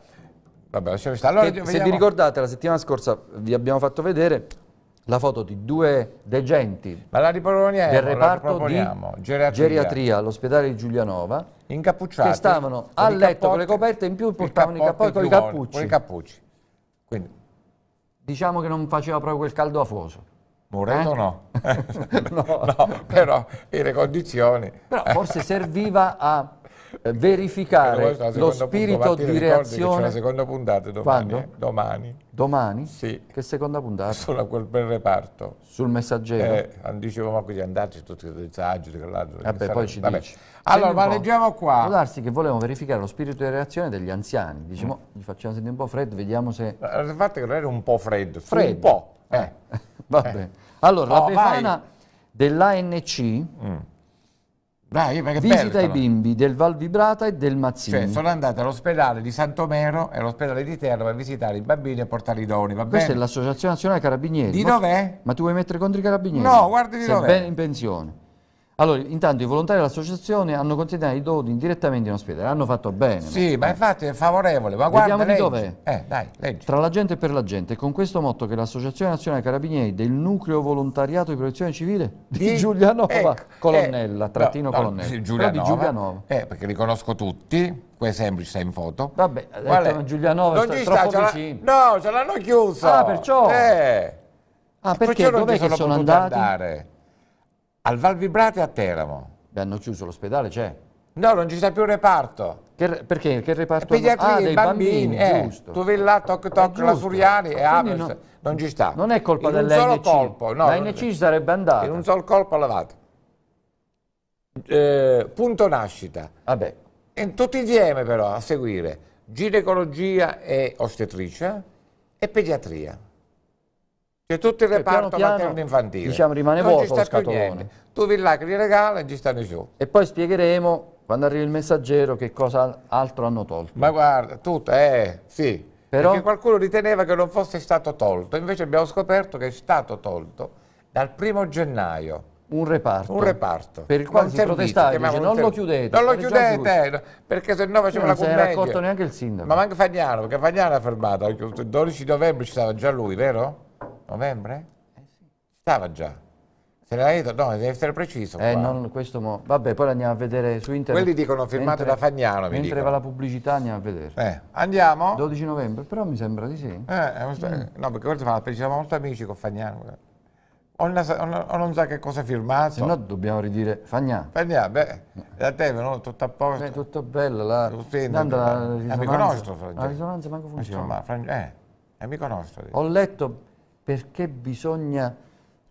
Vabbè, lasciamo stare. Allora, se vi ricordate, la settimana scorsa vi abbiamo fatto vedere la foto di due degenti Ma la del reparto di geriatria, geriatria all'ospedale di Giulianova incappucciati che stavano a letto con le coperte in più portavano i cappotti con i cappucci. Con i cappucci. Quindi. Diciamo che non faceva proprio quel caldo afoso. Muretto eh? no. no. no. però in le condizioni. Però forse serviva a eh, verificare lo spirito di reazione. C'è la seconda puntata domani. Eh? Domani. domani? Sì. Che seconda puntata? Solo quel bel reparto. Sul messaggero? Eh, dicevo ma così andate tutti i saggi, Vabbè, poi ci Vabbè. dici. Allora, ma leggiamo qua. Può darsi che volevamo verificare lo spirito di reazione degli anziani. Diciamo, mm. gli facciamo sentire un po' freddo, vediamo se... Il fatto che non era un po' freddo. Freddo. Un po'. Eh. eh. Vabbè. Eh. Allora, oh, la Befana dell'ANC... Mm dai, Visita i bimbi del Val Vibrata e del cioè, Mazzini. Cioè, sono andata all'ospedale di Santomero e all'ospedale di Terra per visitare i bambini e portare i doni, va bene? Questa è l'Associazione Nazionale Carabinieri. Di dov'è? Ma tu vuoi mettere contro i carabinieri? No, guardi di dov'è. Sei ben in pensione. Allora, intanto i volontari dell'associazione hanno contaminato i doni direttamente in ospedale, hanno fatto bene. Sì, ma, ma eh. infatti è favorevole, ma guarda, di dov'è. Eh, dai, leggi. Tra la gente e per la gente, con questo motto che l'Associazione Nazionale Carabinieri del Nucleo Volontariato di Protezione Civile di, di Giulianova, ecco, eh, colonnella, eh, trattino no, colonnella, no, sì, Giulianova, di Giulianova. Eh, perché li conosco tutti, quei sembri sta in foto. Vabbè, Qual Giulianova non sta, sta troppo vicino. La, no, ce l'hanno chiuso. Ah, perciò. Eh. Ah, perché, perché dov'è che sono andati? Andare? al Val Vibrate a Teramo. Beh, hanno chiuso l'ospedale, c'è? No, non ci sta più il reparto. Che, perché? Che reparto? Pediatria, ah, dei bambini, bambini eh, giusto. Tovella, Toc eh, Toc, la Furiani e Ames, no, non ci sta. Non è colpa dell'NC. In un solo colpo. No, L'NC sarebbe andata. In un solo colpo lavato. Eh, punto nascita. Vabbè. Ah, In tutti insieme però, a seguire, ginecologia e ostetricia e pediatria. Cioè tutto il cioè, reparto piano, piano, materno infantile. Diciamo rimane non vuoto lo scatolone. Niente. Tu villacri regala e ci stanno nessuno. E poi spiegheremo quando arriva il messaggero che cosa altro hanno tolto. Ma guarda, tutto, eh, sì. Però... Perché qualcuno riteneva che non fosse stato tolto, invece abbiamo scoperto che è stato tolto dal primo gennaio. Un reparto. Un reparto. Per il quale si protestava, dice, non lo chiudete. Non lo chiudete, eh, perché se no faceva cioè, la commedia. Non si era accorto neanche il sindaco. Ma manca Fagnano, perché Fagnano ha fermato, il 12 novembre ci stava già lui, vero? Novembre? Eh sì. Stava già. Se l'ha detto, no, deve essere preciso. Eh, non questo mo. Vabbè, poi andiamo a vedere su internet. Quelli dicono firmate mentre, da Fagnano. mentre dicono. va la pubblicità andiamo a vedere. Eh, andiamo. 12 novembre, però mi sembra di sì. Eh, eh mm. No, perché questo fa la pubblicità molto amici con Fagnano. O, una, o, non sa che cosa ha firmato. Se no dobbiamo ridire Fagnano. Fagnano, beh, da te è venuto tutto a posto. Beh, tutto bello. La, risonanza. la, la, la, amico nostro, Fagnano. La risonanza manco funziona. Insomma, Fran- eh, amico nostro. Dice. Ho letto perché bisogna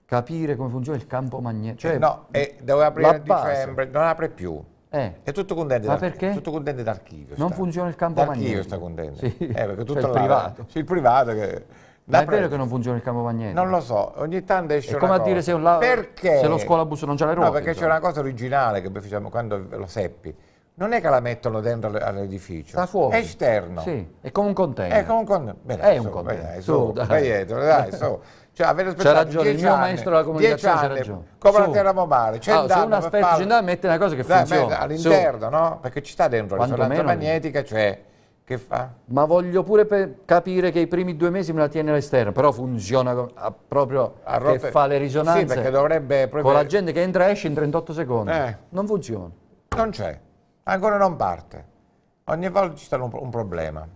capire come funziona il campo magnetico. Cioè, eh no, eh, doveva aprire a dicembre, non apre più. Eh. È tutto contento Ma perché? Tutto contento d'archivio. Non sta. funziona il campo magnetico. L'archivio sta contento. Sì. Eh, perché cioè, tutto cioè, il privato. Sì, il privato che... Ma è vero che non funziona il campo magnetico? Non lo so, ogni tanto esce è come a dire se, la, se, lo scuolabus non c'ha le ruote. No, perché c'è una cosa originale che facciamo quando lo seppi, non è che la mettono dentro all'edificio, sta fuori. È esterno. Sì, è come un container. È come un container. Beh, dai, è un so, container. Beh, dai, su, dai. Dai, dietro, dai, so. Cioè, avete aspettato ragione, il mio anni, maestro della comunicazione c'ha ragione. Come su. la terra mobile. c'è allora, un aspetto farlo. generale mette una cosa che funziona. all'interno, su. no? Perché ci sta dentro la risonanza magnetica, cioè che fa? Ma voglio pure capire che i primi due mesi me la tiene all'esterno, però funziona a, proprio a rotte... che fa le risonanze. Sì, perché dovrebbe proprio... Con la gente che entra e esce in 38 secondi. Eh. Non funziona. Non c'è. Ancora non parte. Ogni volta ci sta un, un problema.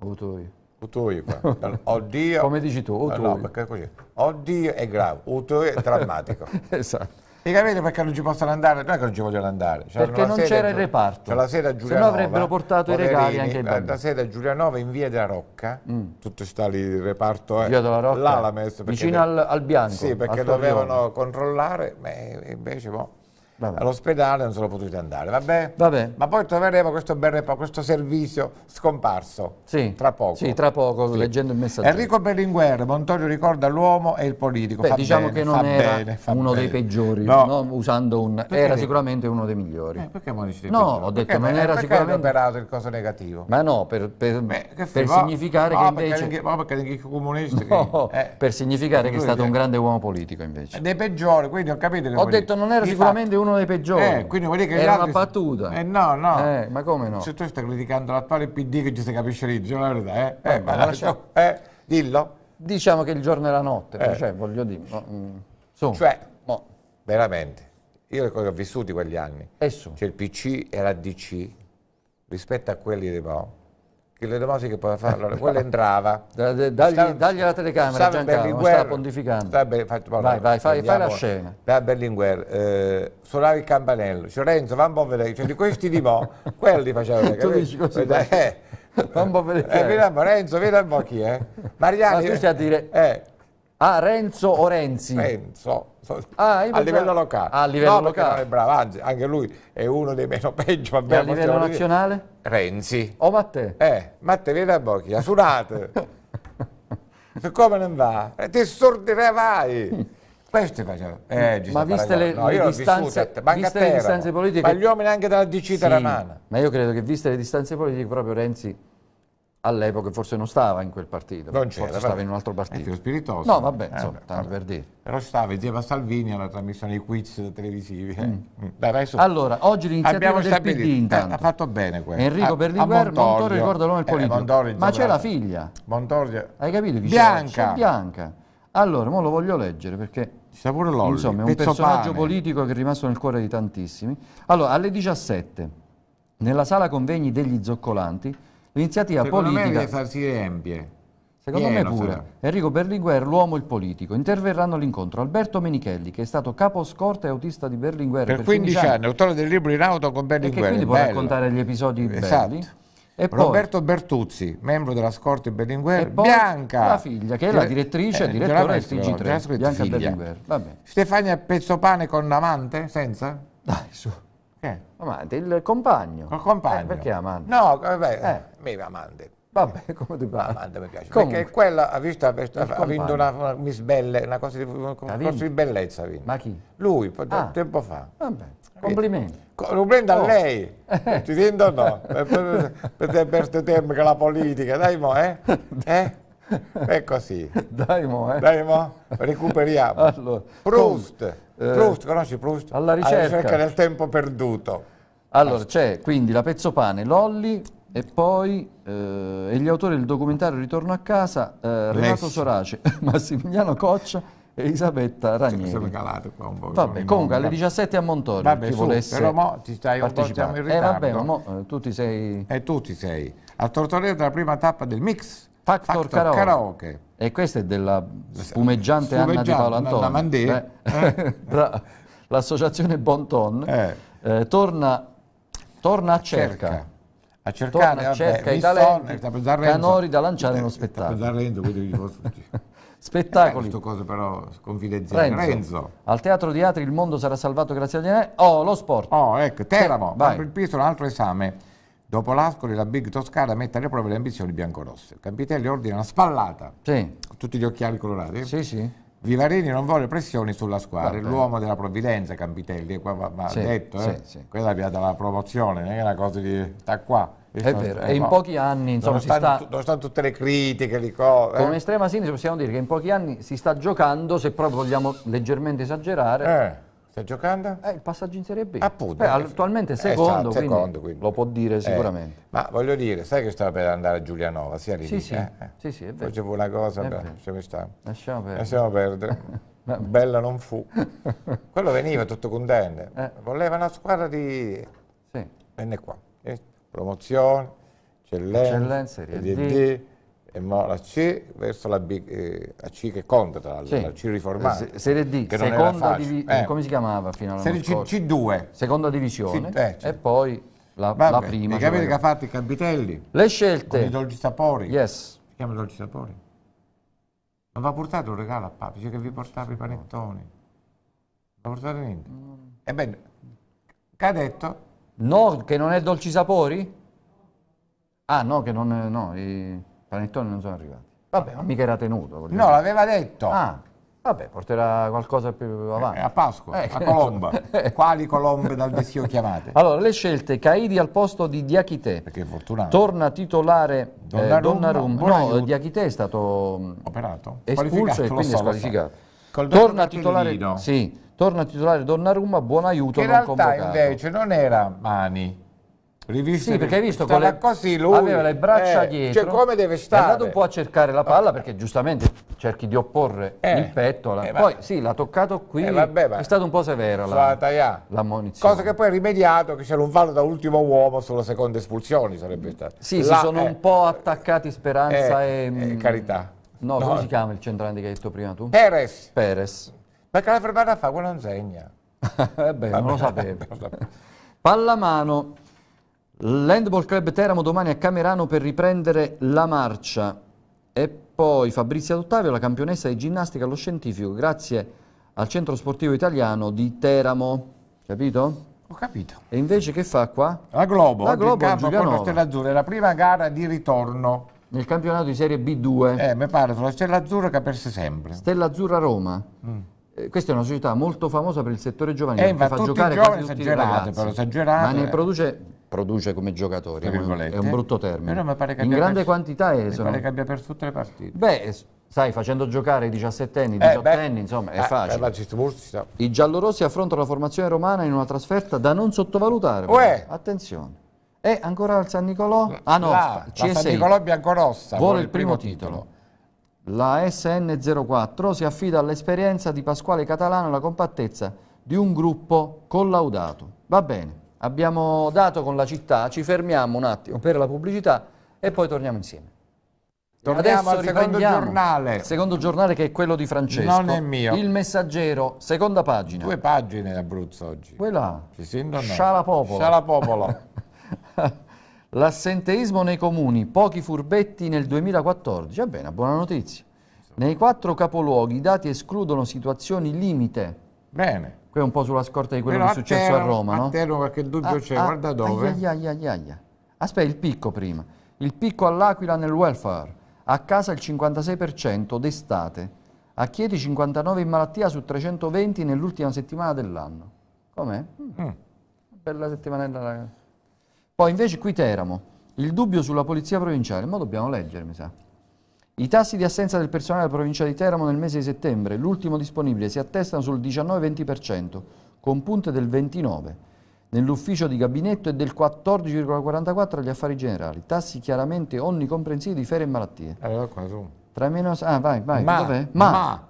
Utui. Utui qua. Oddio. Come dici tu, utoi. No, perché così. Oddio è grave, Utui è drammatico. esatto. E capite perché non ci possono andare? Non è che non ci vogliono andare. C'è perché non c'era il reparto. la sera a Giulianova. Se no avrebbero portato Poderini, i regali anche ai bambini. La sera a Giulianova in via della Rocca, mm. tutto sta lì il reparto. Eh, via della Rocca? Là l'ha messo. Vicino al, al, bianco. Sì, perché dovevano controllare, ma invece boh, all'ospedale non sono potuti andare, vabbè? vabbè? Ma poi troveremo questo bel reparto, questo servizio scomparso sì. tra poco. Sì, tra poco, sì. leggendo il messaggio. Enrico Berlinguer, Montorio ricorda l'uomo e il politico. Beh, fa diciamo bene, che non era bene, uno bene. dei peggiori, no. No, usando un... Perché era sicuramente uno dei migliori. Eh, perché dici No, peggiori? ho detto perché, non era perché sicuramente... operato il coso negativo? Ma no, per, per, Beh, che per significare no, che ah, invece... Ah, perché, perché anche i comunisti... No, che... eh. per significare che è stato un grande uomo politico invece. Dei peggiori, quindi ho capito che... Ho detto non era sicuramente uno uno dei peggiori. Eh, quindi vuol dire che Era altri... una battuta. Eh no, no. Eh, ma come no? Se tu stai criticando l'attuale PD che ci si capisce lì, la verità, eh? Eh, eh ma lascia... eh, dillo. Diciamo che il giorno e la notte, eh. cioè, voglio dire. No, mm, so. Cioè, no. veramente, io ricordo ho vissuti quegli anni. Esso. Cioè il PC e la DC rispetto a quelli di Mao che le domande che poteva fare, allora, quello entrava. Da, da, dagli, sta, dagli la telecamera, Giancarlo, non sta pontificando. Sta be, fai, vai, vai, fai, fai la scena. Da Berlinguer, eh, suonava il campanello, cioè Renzo, va un po' a vedere, cioè di questi di mo, quelli facevano. tu dici così. Eh, va un po' a vedere. Eh, vediamo, Renzo, vediamo un po' chi è. Mariani, Ma tu stai a dire... Eh, Ah, Renzo o Renzi? Renzo. Ah, a livello locale. Ah, a livello no, locale. Bravo, anzi, anche lui è uno dei meno peggio. a livello nazionale? Renzi. O Matteo. Eh, Matteo vieni a Bocchi, suonate. suonato. Come non va? E eh, Ti vai. Questo è faceva. Eh, ma viste le, no, le distanze, viste le distanze politiche. Ma gli uomini anche dalla DC sì, Taranana. Ma io credo che viste le distanze politiche proprio Renzi all'epoca forse non stava in quel partito, non forse stava in un altro eh, partito. spiritoso. No, vabbè, eh, insomma, tanto vabbè. per dire. Però stava insieme a Salvini alla trasmissione dei quiz televisivi. Eh. Mm. Dai, allora, oggi l'iniziativa del PD eh, intanto. ha fatto bene questo. Enrico Berlinguer, Montorio ricorda l'uomo del politico. Montorio, Ma c'è la figlia. Montorio. Hai capito chi Bianca. C'è? Bianca. Allora, ora lo voglio leggere perché... C'è pure Lolli. Insomma, è un personaggio pane. politico che è rimasto nel cuore di tantissimi. Allora, alle 17, nella sala convegni degli zoccolanti L'iniziativa politica... Secondo me deve farsi riempie. Secondo Pieno me pure. Sarà. Enrico Berlinguer, l'uomo e il politico. Interverranno all'incontro Alberto Menichelli, che è stato capo scorta e autista di Berlinguer per, per 15 anni, anni, autore del libro in auto con Berlinguer. E quindi può raccontare gli episodi esatto. belli. E Roberto poi, Bertuzzi, membro della scorte Berlinguer, e poi Bianca, la figlia che è la eh, direttrice e eh, direttore del TG3, Bianca figlia. Berlinguer. Vabbè. Stefania Pezzopane con amante? Senza? Dai, su. Eh. Amante, il compagno. Il compagno. Eh, perché amante? No, vabbè. Eh mi Amande. Vabbè, come ti pare. Amanda mi piace. Comunque, perché quella ha, visto, ha, visto, ha vinto una, una, Miss Belle, una cosa di, un corso di bellezza. Vinto. Ma chi? Lui, ah. tempo fa. Vabbè. Complimenti. prendo a oh. lei, ti dico no? Per, per, per, per tempo che la politica, dai mo, eh? eh? È così. Dai mo, eh? Dai mo, recuperiamo. Allora, Proust, eh, Proust, conosci Proust? Alla ricerca. Alla ricerca del tempo perduto. Allora, c'è quindi la pezzo pane, Lolli, e poi eh, gli autori del documentario Ritorno a casa, eh, Renato Sorace, Massimiliano Coccia e Elisabetta Ranieri. Sì, sono calato qua un po'. Vabbè, comunque alle 17 a Montorio, vabbè, chi su, volesse Però mo ti stai partecipare. un po' in eh, ritardo. Eh vabbè, mo, tu ti sei... E eh, tu ti sei. A Tortorella la prima tappa del mix. Factor, Factor karaoke. karaoke. E questa è della spumeggiante, spumeggiante Anna di Paolo Antonio. Eh. eh? L'associazione Bonton eh. torna, torna, a cerca. cerca a cercare Torna, cerca vabbè, i talenti, Renzo, canori da lanciare uno eh, spettacolo. Zarrenzo, Spettacoli. Eh, cose però confidenziali. Renzo. Renzo. Al Teatro di Atri il mondo sarà salvato grazie a anelli. Oh, lo sport. Oh, ecco, Teramo. Vai. Il pistolo, un altro esame. Dopo l'Ascoli la Big Toscana mette alle prove le ambizioni biancorosse. Campitelli ordina una spallata. Sì. Con tutti gli occhiali colorati. Sì, sì. Vivarini non vuole pressioni sulla squadra, è l'uomo della provvidenza Campitelli, qua va, va sì, detto, eh? sì, sì. quella è la promozione, non è una cosa di... sta qua. È vero, e in no. pochi anni insomma, nonostante, sta, nonostante tutte le critiche, le cose... Con eh? estrema sintesi possiamo dire che in pochi anni si sta giocando, se proprio vogliamo leggermente esagerare, eh Sta giocando? Eh, il passaggio in Serie B. Appunto. Beh, eh, attualmente è eh, secondo, esatto, secondo quindi, lo può dire eh, sicuramente. Eh, ma voglio dire, sai che stava per andare a Giulianova, si arriva. Sì, sì. Eh? sì, sì, è vero. Facevo una cosa, beh, lasciamo perdere. Lasciamo perdere. Bella non fu. Quello veniva tutto contento. Eh. Voleva una squadra di... Sì. Venne qua. Promozione, eccellenza, eccellenza, D e mo la C verso la B, eh, la C che conta tra l'altro, sì. la C riformata. Se, serie D, seconda divisione, eh. come si chiamava fino alla Serie C, C2. Seconda divisione eh, e poi la, Vabbè, la prima. Che avete cioè che ha fatto i capitelli? Le scelte. Con i dolci sapori. Yes. Si chiama dolci sapori. Non ha portato un regalo a papi, dice che vi portava i panettoni. Non va portato niente. Mm. Ebbene, che ha detto? No, che non è dolci sapori? Ah no, che non è... No, i... Panettoni non sono arrivati. Vabbè, ma mica era tenuto. No, l'aveva detto. Ah, vabbè, porterà qualcosa più eh, avanti. Eh, a Pasqua, eh, a Colomba. Eh. Quali colombe dal Vessio chiamate? Allora, le scelte, Caidi al posto di Diachite. Perché è fortunato. Torna titolare eh, Donnarumma. Eh, no, Diachite è stato Operato. espulso e quindi so, squalificato. Torna titolare, sì, torna titolare Donnarumma, buon aiuto. Che in realtà convocato. invece non era Mani riviste. Sì, perché hai visto quale... così lui aveva le braccia eh, cioè, dietro. Cioè come deve stare? È andato un po' a cercare la ah. palla perché giustamente cerchi di opporre eh, il petto. La... Eh, poi sì, l'ha toccato qui. Eh, vabbè, è stata un po' severa la, la, munizione. Cosa che poi ha rimediato che c'era un fallo da ultimo uomo sulla seconda espulsione sarebbe mm. stato. Sì, si sono eh. un po' attaccati Speranza eh, e mm, Carità. No, no, come si chiama il centrante che hai detto prima tu? Perez. Perez. Perché la fermata fa quello non segna. Vabbè, non lo sapevo. Pallamano L'Handball Club Teramo domani a Camerano per riprendere la marcia e poi Fabrizia D'Ottavio, la campionessa di ginnastica allo scientifico, grazie al centro sportivo italiano di Teramo, capito? Ho capito. E invece che fa qua? La Globo, la Globo in campo con la Stella Azzurra, è la prima gara di ritorno. Nel campionato di Serie B2. Eh, mi pare, la Stella Azzurra che ha perso sempre. Stella Azzurra Roma. Mm. Eh, questa è una società molto famosa per il settore giovanile, eh, fa giocare quasi tutti esagerate, i ragazzi, però, esagerate, ma ne eh. produce produce come giocatore, è un brutto termine. No, no, in grande quantità esano. Mi pare che abbia perso tutte le partite. Beh, sai, facendo giocare i 17 anni, i 18 eh, anni, insomma, è eh, eh facile. I giallorossi affrontano la formazione romana in una trasferta da non sottovalutare. Uè. Attenzione. E ancora il San Nicolò? Ah no, la, la San Nicolò Biancorossa. Vuole, vuole il primo, primo titolo. titolo. La SN04 si affida all'esperienza di Pasquale Catalano e alla compattezza di un gruppo collaudato. Va bene abbiamo dato con la città, ci fermiamo un attimo per la pubblicità e poi torniamo insieme. Torniamo Adesso al secondo giornale. Il secondo giornale che è quello di Francesco. Non è mio. Il Messaggero, seconda pagina. Due pagine Abruzzo oggi. Quella. Ci sentono. Sciala Popolo. Sciala Popolo. L'assenteismo nei comuni, pochi furbetti nel 2014. Va bene, buona notizia. Nei quattro capoluoghi i dati escludono situazioni limite. Bene. Qui è un po' sulla scorta di quello Però che è successo a, a Roma, no? A Teramo qualche dubbio ah, c'è, ah, guarda dove. Aia, Aspetta, il picco prima. Il picco all'Aquila nel welfare. A casa il 56% d'estate. A Chieti 59 in malattia su 320 nell'ultima settimana dell'anno. Com'è? Mm. mm. Bella settimanella. Poi invece qui Teramo. Il dubbio sulla polizia provinciale. Ma dobbiamo leggere, mi sa. I tassi di assenza del personale della provincia di Teramo nel mese di settembre, l'ultimo disponibile, si attestano sul 19-20%, con punte del 29%, nell'ufficio di gabinetto e del 14,44% agli affari generali, tassi chiaramente onnicomprensivi di ferie e malattie. Eh, allora qua su. Tra meno... Ah, vai, vai, ma, dov'è? Ma. ma.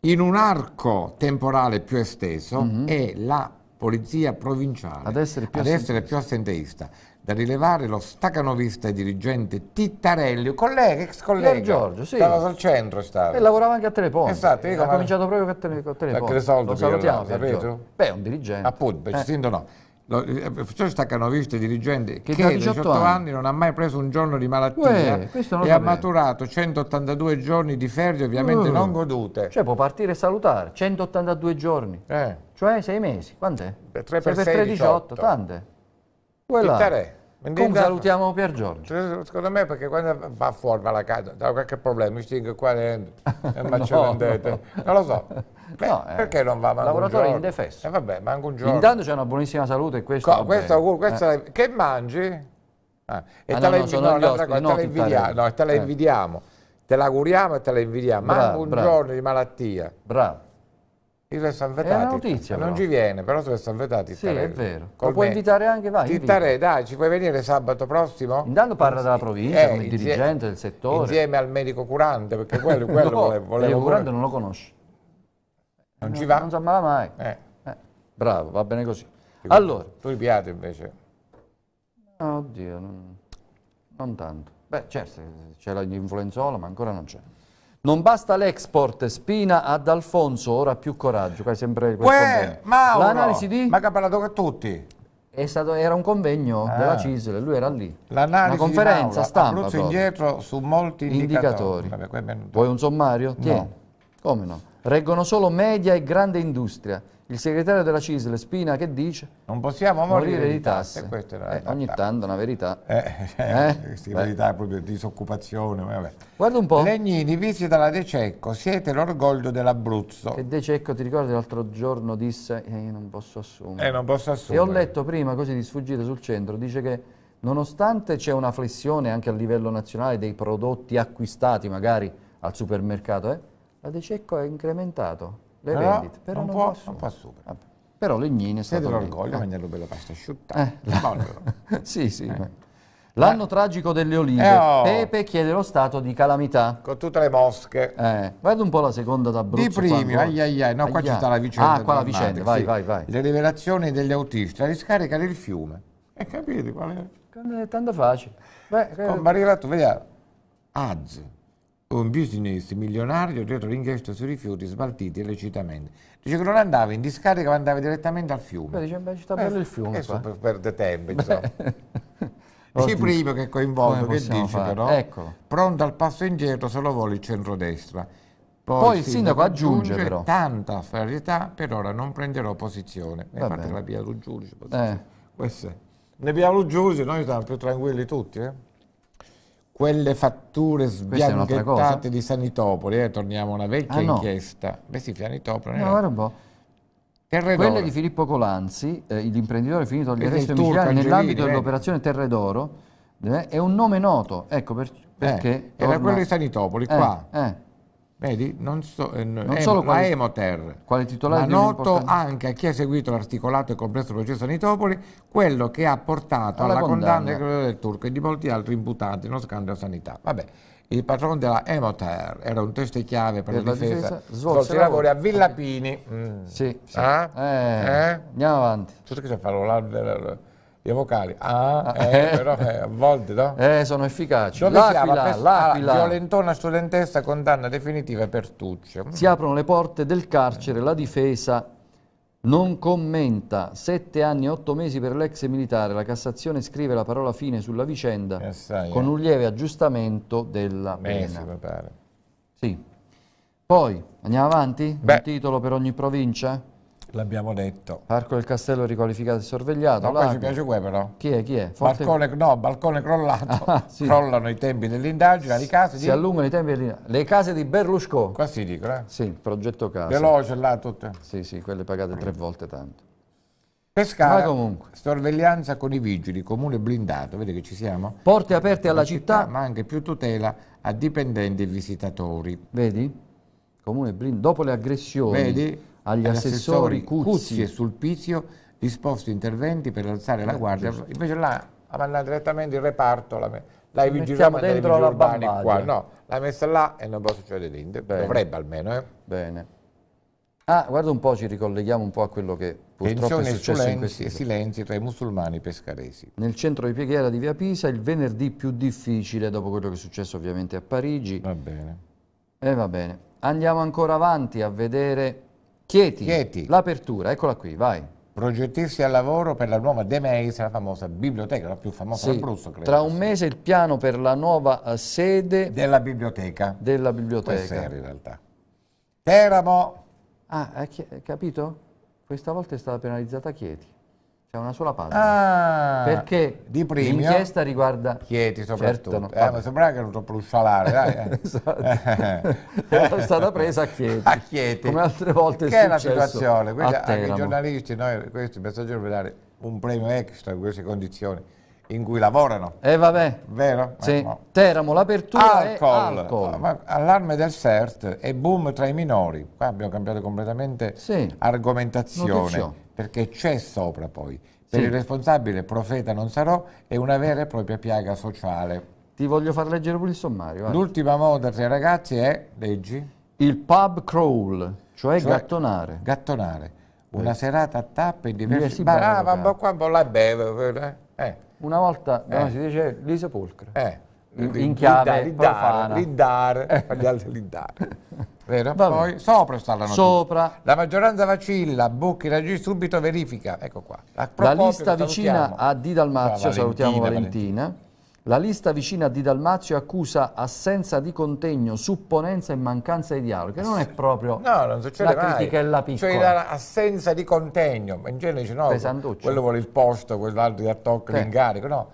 in un arco temporale più esteso mm -hmm. è la polizia provinciale ad essere più, ad assenteista. Essere più assenteista da rilevare lo stacanovista e dirigente Tittarelli, un collega, ex collega. Pier Giorgio, sì. Stava al centro, stava. E lavorava anche a Teleponte. Esatto, io ha cominciato proprio a, tele, a Teleponte. Cioè, lo salutiamo, Pier Giorgio. Beh, un dirigente. Appunto, eh. Cisinto no. Perciò eh, cioè, Staccanovista, dirigente, che, che da 18, 18 anni, anni. non ha mai preso un giorno di malattia Uè, e sapere. ha maturato 182 giorni di ferie ovviamente uh, non godute. Cioè può partire e salutare, 182 giorni, eh. cioè 6 mesi, quant'è? 3 per 6 per 3, 18, 18. tante. Quella. Comunque salutiamo Pier Giorgio. Secondo me perché quando va fuori dalla casa, da qualche problema, mi stingo qua nel macino no, no. Non lo so. Beh, no, eh, perché non va manco lavoratore un indefesso. E eh, vabbè, manco un giorno. Intanto c'è una buonissima salute e questo Co, questo, auguro, questo eh. Che mangi? Ah, e ah, te, no, la invidiamo. no, no, ospiti, no, te, no, te la eh. invidiamo. Te l'auguriamo e te la invidiamo. Manco un bravo. giorno di malattia. Bravo. I Restan Vetati. È notizia, eh, non ci viene, però se Restan Vetati Sì, è vero. Lo puoi invitare anche, vai. Ti dai, ci puoi venire sabato prossimo? Intanto parla della provincia, eh, come insieme, dirigente del settore. Insieme al medico curante, perché quello, quello no, volevo, Il medico curante non lo conosci. Non, non ci va? Non si ammala mai. Eh. Eh. Bravo, va bene così. Allora. Tu i piatti invece? Oddio, non, non tanto. Beh, certo, c'è l'influenzola, ma ancora non c'è. Non basta l'export, Spina ad Alfonso, ora più coraggio, qua sempre L'analisi di... Ma che ha parlato con tutti? Stato, era un convegno ah. della CISL, lui era lì. L'analisi Una conferenza Mauro, stampa. Proprio. indietro su molti indicatori. indicatori. Vabbè, Vuoi un sommario? Tieni. No. Come no? Reggono solo media e grande industria. Il segretario della CISL, Spina, che dice? Non possiamo morire, morire di tasse. tasse. Eh, ogni tanto è una verità. Eh, eh, eh? verità è proprio disoccupazione. Vabbè. Guarda un po'. Legnini, visita la De Cecco, siete l'orgoglio dell'Abruzzo. e De Cecco, ti ricordi l'altro giorno, disse, eh, non posso assumere. Eh, non posso assumere. E ho letto prima, così di sfuggita sul centro, dice che nonostante c'è una flessione anche a livello nazionale dei prodotti acquistati magari al supermercato, eh, la De Cecco è incrementato le però, vendite, però un, po', un po' super. Vabbè. Però Legnini è stato l'orgoglio eh. mangiare bella pasta asciutta. Eh. sì, sì. Eh. L'anno tragico delle olive. Eh, oh. Pepe chiede lo stato di calamità. Con tutte le mosche. Eh. Guarda un po' la seconda d'Abruzzo. Di primi, ai ai ai. No, ai qua ai ci sta la vicenda. Ah, qua la vicenda, sì. vai, vai, vai. Le rivelazioni degli autisti, la riscarica del fiume. E eh, capite qual è? Eh, Tanto facile. Beh, Con Barilla, eh, tu vediamo. Az un business milionario dietro l'inchiesta sui rifiuti smaltiti illecitamente. Dice che non andava in discarica, ma andava direttamente al fiume. Beh, dice, beh, ci sta bello eh, il fiume. Adesso per perdere tempo, insomma. Sì, primo che coinvolto, che dice fare? però, ecco. pronto al passo indietro se lo vuole il centrodestra. Poi, Poi il sindaco, sindaco aggiunge, aggiunge però. tanta serietà, per ora non prenderò posizione. E fate la via del giudice. Eh. Questo è. Ne abbiamo il giudice, noi siamo più tranquilli tutti. Eh? quelle fatture sbianchettate di Sanitopoli, eh, torniamo a una vecchia ah, no. inchiesta. Beh sì, Sanitopoli. No, eh. guarda un po'. quelle Quella di Filippo Colanzi, eh, l'imprenditore finito agli arresti domiciliari nell'ambito eh. dell'operazione Terredoro, eh, è un nome noto, ecco per, eh, perché... Torna... Era quello di Sanitopoli, qua. Vedi, non, so, eh, non em, solo quale, Emoter, quale titolare ma noto anche a chi ha seguito l'articolato e complesso processo a Nitopoli, quello che ha portato alla, alla condanna, condanna del turco e di molti altri imputati in uno scandalo sanità. Vabbè, il patrono della Emoter era un teste chiave per, per la difesa, difesa svolse i lavori a Villapini. Okay. Mm. Sì, sì. Ah? Eh, eh? Andiamo avanti. Tutto che si fa l'albero le vocali. Ah, ah eh, eh, però eh, a volte no? Eh, sono efficaci. Dove L'Aquila, ah, l'Aquila. Violentona studentessa, condanna definitiva per Tuccio. Mm. Si aprono le porte del carcere, la difesa non commenta, sette anni e otto mesi per l'ex militare, la Cassazione scrive la parola fine sulla vicenda Assai, eh, con eh. un lieve aggiustamento della mesi, pena. Sì. Poi, andiamo avanti? Beh. Un titolo per ogni provincia? L'abbiamo detto. Parco del Castello riqualificato e sorvegliato. No, poi ci piace quello però. Chi è? Chi è? Forte... Balcone, no, balcone crollato. Ah, ah, sì. Crollano i tempi dell'indagine, le case di... Si allungano i tempi dell'indagine. Le case di Berlusconi. Qua si dicono, eh? Sì, progetto casa. Veloce là tutte. Sì, sì, quelle pagate tre volte tanto. Pescara, sorveglianza con i vigili, comune blindato, vedi che ci siamo? Porte aperte alla città, città, ma anche più tutela a dipendenti e visitatori. Vedi? Comune blindato, dopo le aggressioni... Vedi? agli assessori Cuzzi e Sulpizio disposto interventi per alzare la guardia. Invece là ha mandato direttamente il reparto, l'hai la vigilata dei vigili urbani qua, no, l'ha messa là e non può succedere niente, Bene. dovrebbe almeno. Eh. Bene. Ah, guarda un po', ci ricolleghiamo un po' a quello che purtroppo Tensione è successo in questi e silenzi tra i musulmani pescaresi. Nel centro di Pieghiera di Via Pisa, il venerdì più difficile, dopo quello che è successo ovviamente a Parigi. Va bene. E eh, va bene. Andiamo ancora avanti a vedere Chieti, Chieti. l'apertura, eccola qui, vai. Progettisti al lavoro per la nuova De Meis, la famosa biblioteca, la più famosa sì, d'Abruzzo, credo. Tra un mese il piano per la nuova eh, sede della biblioteca. Della biblioteca. Questa era in realtà. Teramo. Ah, hai capito? Questa volta è stata penalizzata Chieti. C'è una sola pagina. Ah, perché di premio, l'inchiesta riguarda... Chieti soprattutto. Certo, eh, ma sembrava che ero troppo scialare, dai. Eh. esatto. Era stata presa a Chieti. A Chieti. Come altre volte che è, è la situazione. Quindi anche i giornalisti, noi, questi messaggeri, per dare un premio extra in queste condizioni in cui lavorano. E eh, vabbè. Vero? Sì. Eh, no. Teramo, l'apertura alcol. alcol. Allarme del CERT e boom tra i minori. Qua abbiamo cambiato completamente sì. argomentazione. Notizio. Perché c'è sopra poi. Per sì. il responsabile profeta non sarò è una vera e propria piaga sociale. Ti voglio far leggere pure il sommario. L'ultima moda tra i ragazzi è, leggi? Il pub crawl, cioè, cioè gattonare. Gattonare una serata a tappe in diversi sì, barava un qua, un po' beve. Eh. eh. Una volta no, eh. si dice li sepolcra. Eh. In, in chiave lidar, lidar, lidar, lidar. Vero? Vabbè. Poi sopra sta la notizia. Sopra. La maggioranza vacilla, Bucchi raggi subito verifica. Ecco qua. La lista vicina a Di Dalmazio, salutiamo Valentina. Valentina. La lista vicina di Dalmazio accusa assenza di contegno, supponenza e mancanza di dialogo, che non è proprio no, non la mai. critica e la cioè, piccola. Cioè l'assenza di contegno, in genere dice no, quello vuole il posto, quell'altro gli attocca sì. Eh. l'incarico, no.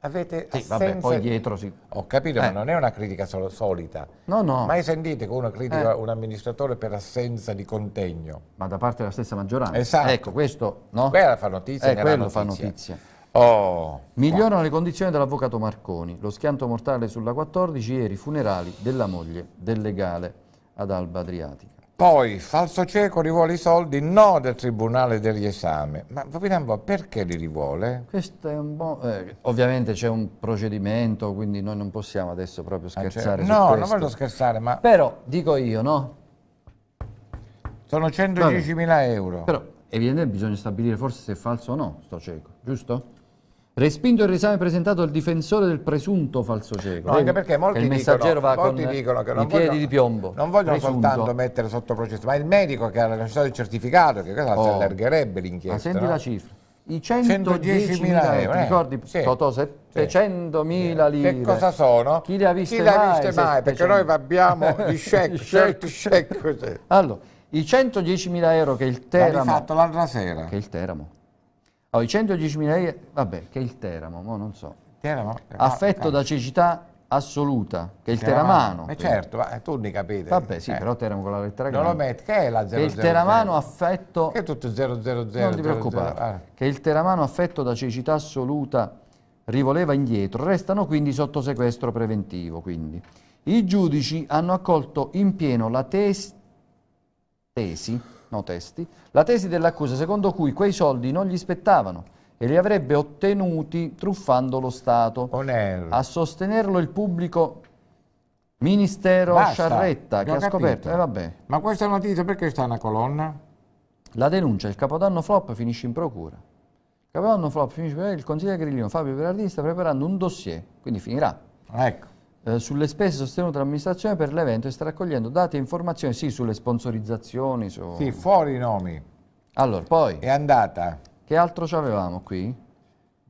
Avete sì, vabbè, poi dietro sì. Ho capito, eh. ma non è una critica solo, solita. No, no. Mai sentite che uno critica eh. un amministratore per assenza di contegno? Ma da parte della stessa maggioranza. Esatto. Ecco, questo, no? Quella fa notizia. Eh, quello notizia. fa notizia. Oh, Migliorano le condizioni dell'avvocato Marconi, lo schianto mortale sulla 14, ieri funerali della moglie del legale ad Alba Adriatica. Poi, falso cieco rivuole i soldi, no del Tribunale del riesame. Ma vediamo un po', perché li rivuole? Questo è un po'... Eh, ovviamente c'è un procedimento, quindi noi non possiamo adesso proprio ah, certo. scherzare ah, cioè, No, questo. non voglio scherzare, ma... Però, dico io, no? Sono 110.000 euro. Però, evidentemente bisogna stabilire forse se è falso o no, sto cieco, giusto? Respinto il riesame presentato al difensore del presunto falso cieco. No, anche perché molti, il messaggero dicono, va molti con dicono che non i piedi vogliono, di piombo. Non vogliono presunto. soltanto mettere sotto processo, ma il medico che ha lasciato il certificato, che cosa oh. si allargherebbe l'inchiesta? Ma senti no? la cifra. I 110.000 euro, euro, ti eh, ricordi sì. Totò 700.000 lire. Che cosa sono? Chi le ha viste Chi mai? Le ha viste mai? Perché noi abbiamo i check, certo check. Allora, i 110.000 euro che il Teramo... L'hanno fatto l'altra sera. Che il Teramo Oh, i 110.000 euro, vabbè, che è il Teramo, mo non so. Teramo? Affetto ah, da ah. cecità assoluta, che è il Teramano. Ma eh, certo, ma tu ne capite. Vabbè, sì, eh. però Teramo con la lettera grande. Non lo metti, che è la 000? Che il Teramano affetto... Che è tutto 000? Non ti preoccupare. Ah. Che il Teramano affetto da cecità assoluta rivoleva indietro, restano quindi sotto sequestro preventivo. Quindi. I giudici hanno accolto in pieno la tes tesi no testi, la tesi dell'accusa secondo cui quei soldi non gli spettavano e li avrebbe ottenuti truffando lo Stato. Oner. A sostenerlo il pubblico ministero Basta, Sciarretta che ha scoperto... Eh, Ma questa notizia perché sta una colonna? La denuncia, il capodanno flop finisce in procura. Il capodanno flop finisce in eh, procura, il consigliere Grillino Fabio Berardini sta preparando un dossier, quindi finirà. Ecco. Eh, sulle spese sostenute dall'amministrazione per l'evento e sta raccogliendo dati e informazioni, sì, sulle sponsorizzazioni. Su... Sì, fuori i nomi. Allora, poi... È andata. Che altro ci avevamo qui?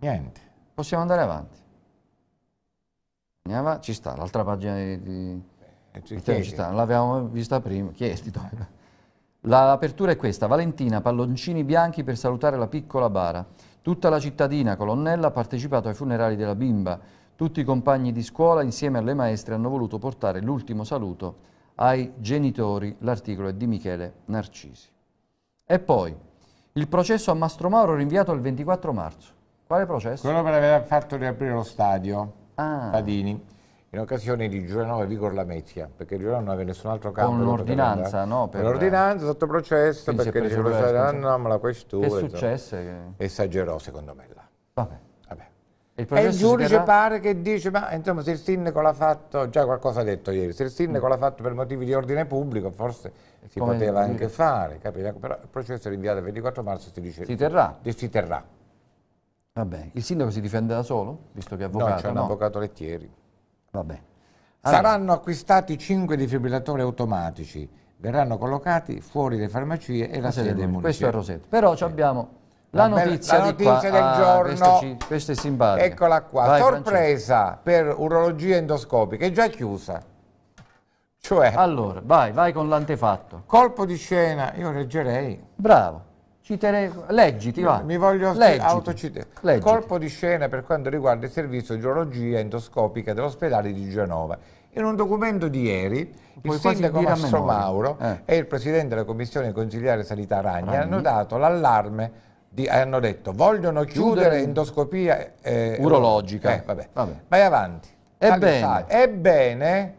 Niente. Possiamo andare avanti. Andiamo, ci sta, l'altra pagina di... di... Eh, l'avevamo vista prima, chiedi. L'apertura è questa, Valentina, palloncini bianchi per salutare la piccola bara. Tutta la cittadina colonnella ha partecipato ai funerali della bimba. Tutti i compagni di scuola insieme alle maestre hanno voluto portare l'ultimo saluto ai genitori, l'articolo è di Michele Narcisi. E poi, il processo a Mastro Mauro rinviato al 24 marzo. Quale processo? Quello per aver fatto riaprire lo stadio ah. Padini in occasione di Giuliano Vigor Lamezia, perché Giuliano non aveva nessun altro campo. Con l'ordinanza, no? Per l'ordinanza sotto processo, perché diceva, ah, no, ma la questura. Che successe? Che... Esagerò, secondo me. Là. Vabbè. Il, e il giudice pare che dice, ma insomma se il sindaco l'ha fatto, già qualcosa ha detto ieri, se il sindaco mm. l'ha fatto per motivi di ordine pubblico forse si Come poteva anche fare, capito? Ecco, però il processo è rinviato il 24 marzo si dice... Si terrà. Si terrà. Vabbè, il sindaco si difende da solo, visto che è avvocato? No, c'è un no. avvocato lettieri. Vabbè. Allora. Saranno acquistati 5 defibrillatori automatici, verranno collocati fuori le farmacie e la, la sede municipale. Questo è Rosetto. Però sì. abbiamo la notizia, la notizia del ah, giorno, questa, è eccola qua, Vai, sorpresa Francesco. per urologia endoscopica, è già chiusa. Cioè, allora, vai, vai con l'antefatto. Colpo di scena, io leggerei. Bravo. Citerei, leggiti, va. Mi voglio autocitare. Colpo di scena per quanto riguarda il servizio di urologia endoscopica dell'ospedale di Genova. In un documento di ieri, Puoi il sindaco Mastro Mauro eh. e il presidente della commissione consigliare sanità Ragna Ragni. hanno dato l'allarme di, hanno detto vogliono chiudere, chiudere endoscopia eh, urologica. Eh, vabbè. Vabbè. Vai avanti. Ebbene. Ebbene,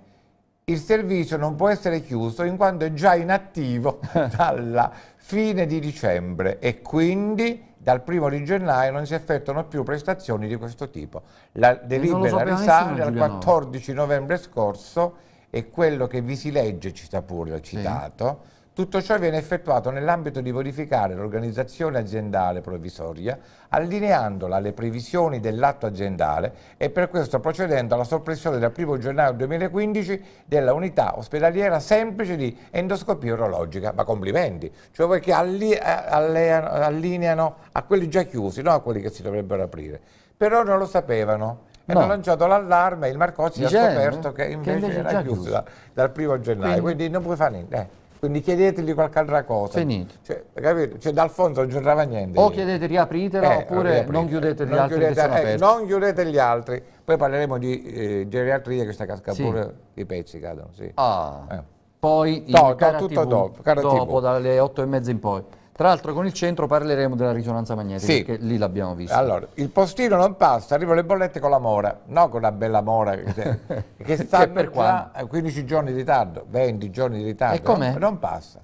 il servizio non può essere chiuso in quanto è già inattivo dalla fine di dicembre e quindi dal primo di gennaio non si effettuano più prestazioni di questo tipo. La delibera risale al 14 novembre scorso e quello che vi si legge, ci sta pure citato, sì tutto ciò viene effettuato nell'ambito di verificare l'organizzazione aziendale provvisoria, allineandola alle previsioni dell'atto aziendale e per questo procedendo alla soppressione dal 1 gennaio 2015 della unità ospedaliera semplice di endoscopia urologica. Ma complimenti, cioè voi che eh, allineano a quelli già chiusi, non a quelli che si dovrebbero aprire. Però non lo sapevano e no. hanno lanciato l'allarme e il Marcozzi ha scoperto che invece, che invece era chiusa dal 1 gennaio, quindi, quindi non puoi fare niente. Eh quindi ecco, chiedeteli qualche altra cosa. Finito. Cioè, capito? Cioè, D'Alfonso non c'entrava niente. O chiedete riapritela eh, oppure riaprite. non chiudete gli non altri chiudete, eh, Non chiudete gli altri. Poi parleremo di eh, geriatria che sta casca sì. pure i pezzi cadono. Sì. Ah. Eh. Poi to, to, tutto TV, dopo, dopo TV. dalle otto e mezza in poi. Tra l'altro con il centro parleremo della risonanza magnetica, sì. perché lì l'abbiamo vista. Allora, il postino non passa, arrivano le bollette con la mora, no con una bella mora, che, sta per qua 15 giorni di ritardo, 20 giorni di ritardo. E com'è? Non passa.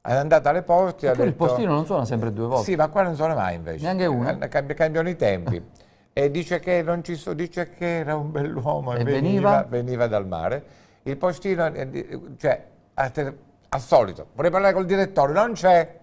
È andata alle porte. E il postino non suona sempre due volte. Sì, ma qua non suona mai invece. Neanche una? Eh, cambiano i tempi. e dice che, so, dice che, era un bell'uomo e, e veniva? veniva? dal mare. Il postino, eh, cioè, al solito, vorrei parlare col direttore, non c'è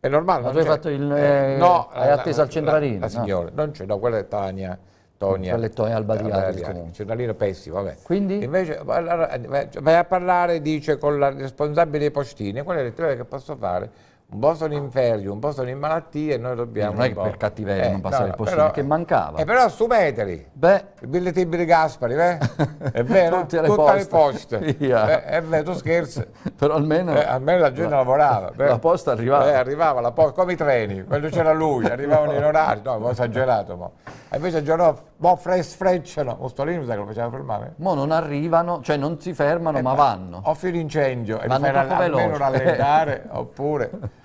è normale. Ma tu hai fatto il... Eh, eh no, hai eh, atteso al Centralino. La, la signora, no. non c'è, no, quella è Tania. Tonia. Quella è Tonia Albadiati. Centralino Pessi, vabbè. Quindi? Invece eh, vai a parlare, dice, con la responsabile dei postini, quella è l'elettoria che posso fare un po' in ferio, un po' in malattie e noi dobbiamo... Non è che per cattiveria eh, non passare no, il possibile, però, che mancava. E eh, però assumeteli, beh. il bigliettino di Gaspari, beh. è vero, tutte le tutte poste, le poste. Eh, eh, beh, è vero, tu scherzi. però almeno, eh, almeno... la gente la, lavorava. Beh. La posta arrivava. arrivava la posta, come i treni, quando c'era lui, arrivavano no. in orario, no, ho esagerato, ma... E invece il giorno, boh, fres, frecciano, Ostolini mi sa che lo faceva fermare. Mo non arrivano, cioè non si fermano, ma, ma vanno. O fino incendio, e mi fai almeno rallentare, oppure...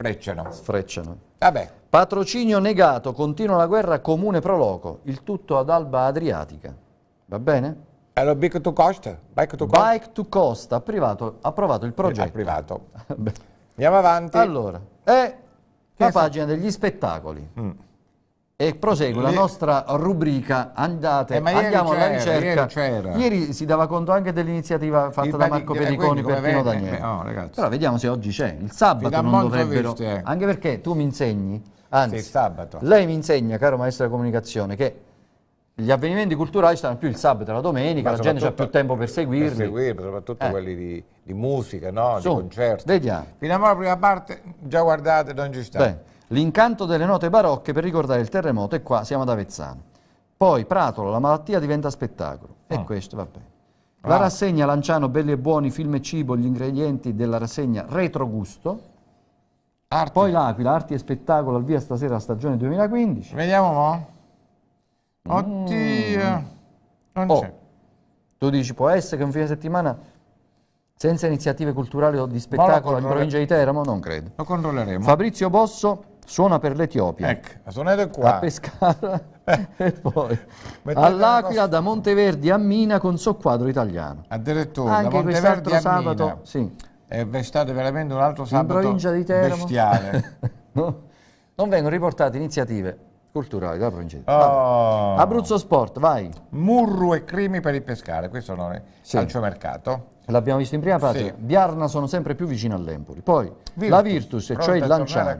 Sfrecciano. Sfrecciano. Vabbè. Patrocinio negato, continua la guerra comune proloco, il tutto ad Alba Adriatica. Va bene? Allora, Bike to Cost? Bike to Cost, Bike to cost ha, approvato il progetto. Ha privato. Andiamo avanti. Allora, è che la so? pagina degli spettacoli. Mm. E prosegue la nostra rubrica Andate, eh, andiamo alla ricerca. Ieri, ieri, si dava conto anche dell'iniziativa fatta il da Marco eh, Periconi per Pino Daniele. No, eh, oh, Però vediamo se oggi c'è. Il sabato non dovrebbero. Viste. Anche perché tu mi insegni, anzi, sabato. lei mi insegna, caro maestro della comunicazione, che gli avvenimenti culturali stanno più il sabato e la domenica, la gente ha più tempo per seguirli. Per seguirli, soprattutto eh. quelli di, di musica, no? Su, di concerti. Vediamo. Fino alla prima parte, già guardate, non ci sta. Beh. L'incanto delle note barocche per ricordare il terremoto e qua siamo ad Avezzano. Poi Pratolo, la malattia diventa spettacolo. E ah. questo va bene. Ah. La rassegna Lanciano, belli e buoni, film e cibo, gli ingredienti della rassegna Retrogusto. Arti. Poi l'Aquila, arti e spettacolo al via stasera stagione 2015. Vediamo mo. Mm. Oddio. Non oh. c'è. Tu dici, può essere che un fine settimana senza iniziative culturali o di spettacolo in provincia di Teramo? Non credo. Lo controlleremo. Fabrizio Bosso suona per l'Etiopia. Ecco, ha suonato qua. A Pescara eh. e poi all'Aquila, da Monteverdi a Mina con soqquadro italiano. Addirittura, Anche da Monteverdi a sabato, Mina. Sì. È stato veramente un altro sabato In provincia di Teramo. bestiale. no? Non vengono riportate iniziative culturali dalla provincia di Teramo. Oh. Abruzzo Sport, vai. Murru e crimi per il pescare, questo non è sì. calciomercato. L'abbiamo visto in prima parte. Sì. Biarna sono sempre più vicino all'Empoli. Poi Virtus, la Virtus, cioè il Lanciano. A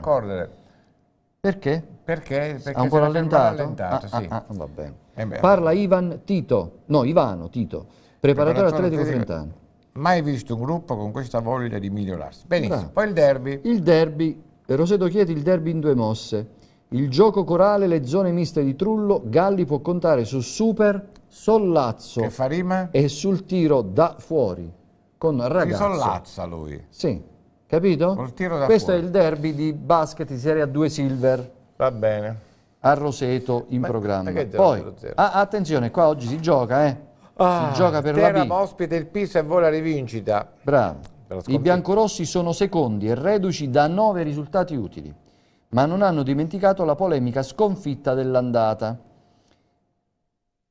perché? Perché, perché ha un po' rallentato. rallentato ah, sì. ah, ah, va bene. Eh Parla Ivan Tito, no Ivano Tito, preparatore, preparatore atletico frentano. Mai visto un gruppo con questa voglia di migliorarsi. Benissimo, poi il derby. Il derby, Roseto Chieti, il derby in due mosse. Il gioco corale, le zone miste di Trullo, Galli può contare su Super Sollazzo e sul tiro da fuori con Ragazzo. Si sollazza lui. Sì. Capito? Questo fuori. è il derby di basket di Serie A2 Silver. Va bene. A Roseto in Ma programma. Poi, ah, attenzione, qua oggi si gioca, eh. Ah, si gioca per Teramo la B. ospite il Pisa e vuole la rivincita. Bravo. I biancorossi sono secondi e reduci da nove risultati utili, ma non hanno dimenticato la polemica sconfitta dell'andata.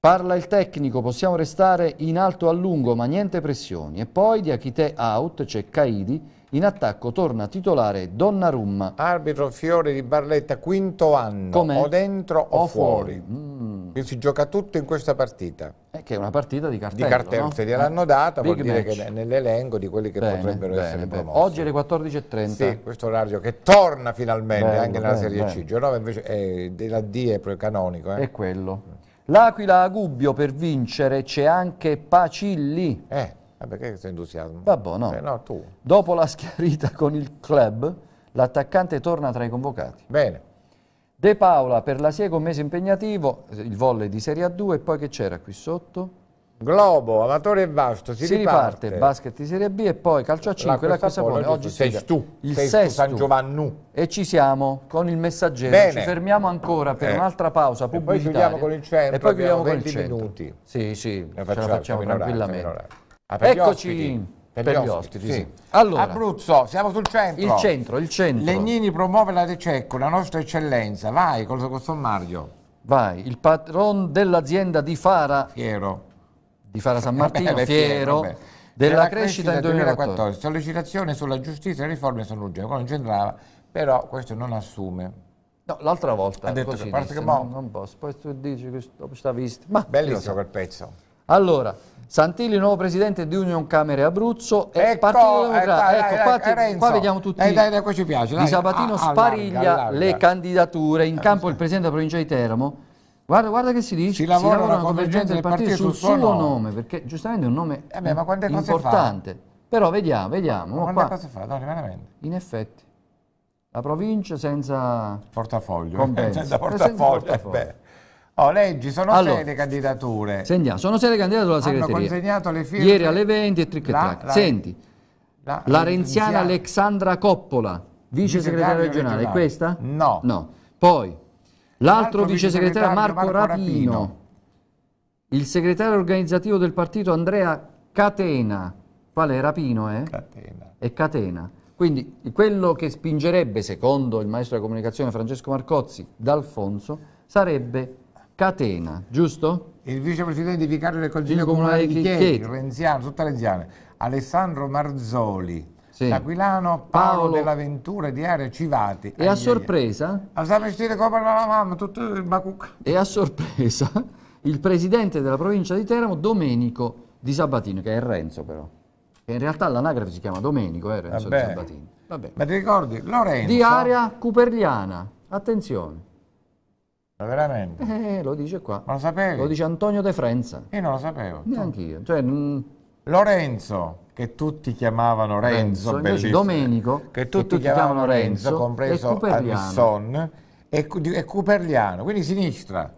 Parla il tecnico, possiamo restare in alto a lungo, ma niente pressioni. E poi di Achite out c'è Caidi in attacco torna titolare Donnarumma. Arbitro Fiore di Barletta, quinto anno, Com'è? o dentro o, o fuori. fuori. Mm. Si gioca tutto in questa partita. Eh, che è una partita di cartello. Di cartello, no? se gliel'hanno eh. data, Big vuol dire match. che è nell'elenco di quelli che bene, potrebbero bene, essere promossi. Oggi alle 14.30. Sì, questo orario che torna finalmente bello, anche nella Serie C. Giornova invece è eh, della D è proprio canonico. Eh. È quello. L'Aquila a Gubbio per vincere c'è anche Pacilli. Eh. Ah, perché questo entusiasmo? Vabbè, no. Eh, no, tu. Dopo la schiarita con il club, l'attaccante torna tra i convocati. Bene. De Paola per la Siega un mese impegnativo, il volle di Serie A2 e poi che c'era qui sotto? Globo, Amatore e Vasto, si, si riparte. riparte. basket di Serie B e poi calcio a 5 la, la Cosa buona. Oggi sei tu, il sei sesto, San Giovanni. E ci siamo con il messaggero, Bene. ci fermiamo ancora per eh. un'altra pausa pubblicitaria. E poi chiudiamo con il centro, e poi chiudiamo con il centro. minuti. Sì, sì, eh, ce la facciamo tranquillamente. Ah, per Eccoci. Gli Per, per gli ospiti, ospiti sì. allora, Abruzzo, siamo sul centro. Il centro, il centro. Legnini promuove la Dececco, la nostra eccellenza. Vai, col sommario. Vai, il patron dell'azienda di Fara. Fiero. Di Fara San eh, Martino, vabbè, Fiero. Vabbè. Della crescita, crescita del 2014. Sollecitazione sulla giustizia e le riforme sono urgenti. Non c'entrava, però questo non assume. No, l'altra volta ha detto così, che, disse, che no, non posso, poi tu dici che sta visto. Ma bellissimo quel pezzo. Allora, Santilli, nuovo presidente di Union Camere Abruzzo e ecco, Partito ecco, Democratico. Ecco, ecco, qua, Renzo, qua, vediamo tutti. Eh, dai, dai, ci piace, dai. Di Sabatino ah, ah spariglia allarga, allarga. le candidature. In eh, campo il presidente della provincia di Teramo. Guarda, guarda che si dice, si lavora, si lavora una convergenza del partito, partito sul, sul suo nome. nome, perché giustamente è un nome eh beh, ma importante. Però vediamo, vediamo. Ma quante qua. cose fa? Dai, veramente. In effetti, la provincia senza portafoglio, senza portafoglio. Eh, senza portafoglio. Eh, beh. Oh, leggi, sono allora, sei le candidature. Sentiamo, sono sei le candidature alla segreteria. Hanno consegnato le firme. Ieri alle 20 e trick e la, la, Senti, la, la renziana Alexandra Coppola, vice, segretaria regionale. regionale, questa? No. no. Poi, l'altro vice segretario Marco, Marco Rapino, Rapino, il segretario organizzativo del partito Andrea Catena, quale è Rapino, eh? Catena. È Catena. Quindi quello che spingerebbe, secondo il maestro della comunicazione Francesco Marcozzi, D'Alfonso, sarebbe Catena, giusto? Il vicepresidente vicario del Consiglio Comunale, Comunale di Chieti, Chieti. Renziano, tutta Renziana, Alessandro Marzoli, sì. d'Aquilano, Paolo, Paolo Ventura di Area Civati. E a sorpresa? E a sorpresa il presidente della provincia di Teramo, Domenico Di Sabatino, che è Renzo però. Che in realtà l'anagrafe si chiama Domenico, eh, Renzo Vabbè. Di Sabatino. Vabbè. Ma ti ricordi? Lorenzo. Di area cuperliana. Attenzione. Ma veramente? Eh, eh, lo dice qua. Ma lo sapevi? Lo dice Antonio De Frenza. Io non lo sapevo. Neanche io. Cioè, Lorenzo, che tutti chiamavano Renzo, Renzo invece Domenico, che tutti, tutti chiamavano Renzo, Renzo compreso Addison, e, e Cuperliano, quindi sinistra.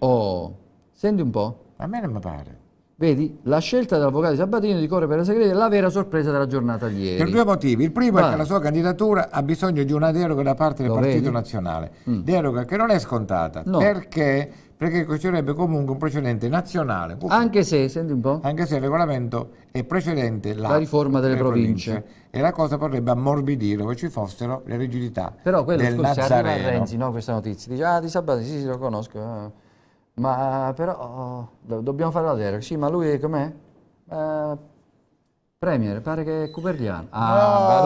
Oh, senti un po'. A me non mi pare. Vedi, la scelta dell'avvocato Sabatini di Corre per le Segrete è la vera sorpresa della giornata di ieri. Per due motivi. Il primo Vai. è che la sua candidatura ha bisogno di una deroga da parte del Lo Partito vedi? Nazionale. Mm. Deroga che non è scontata. No. Perché? Perché costituirebbe comunque un precedente nazionale. Uff. Anche se, senti un po'. Anche se il regolamento è precedente la, la riforma delle, province. province. E la cosa potrebbe ammorbidire dove ci fossero le rigidità Però quello del scorso, Nazareno. Però Renzi, no, questa notizia. Dice, ah, di Sabatini, sì, sì, lo conosco. Ah. Ma però oh, dobbiamo fare la deroga. Sì, ma lui com'è? Eh, Premier, pare che è Cuperliano. Ah,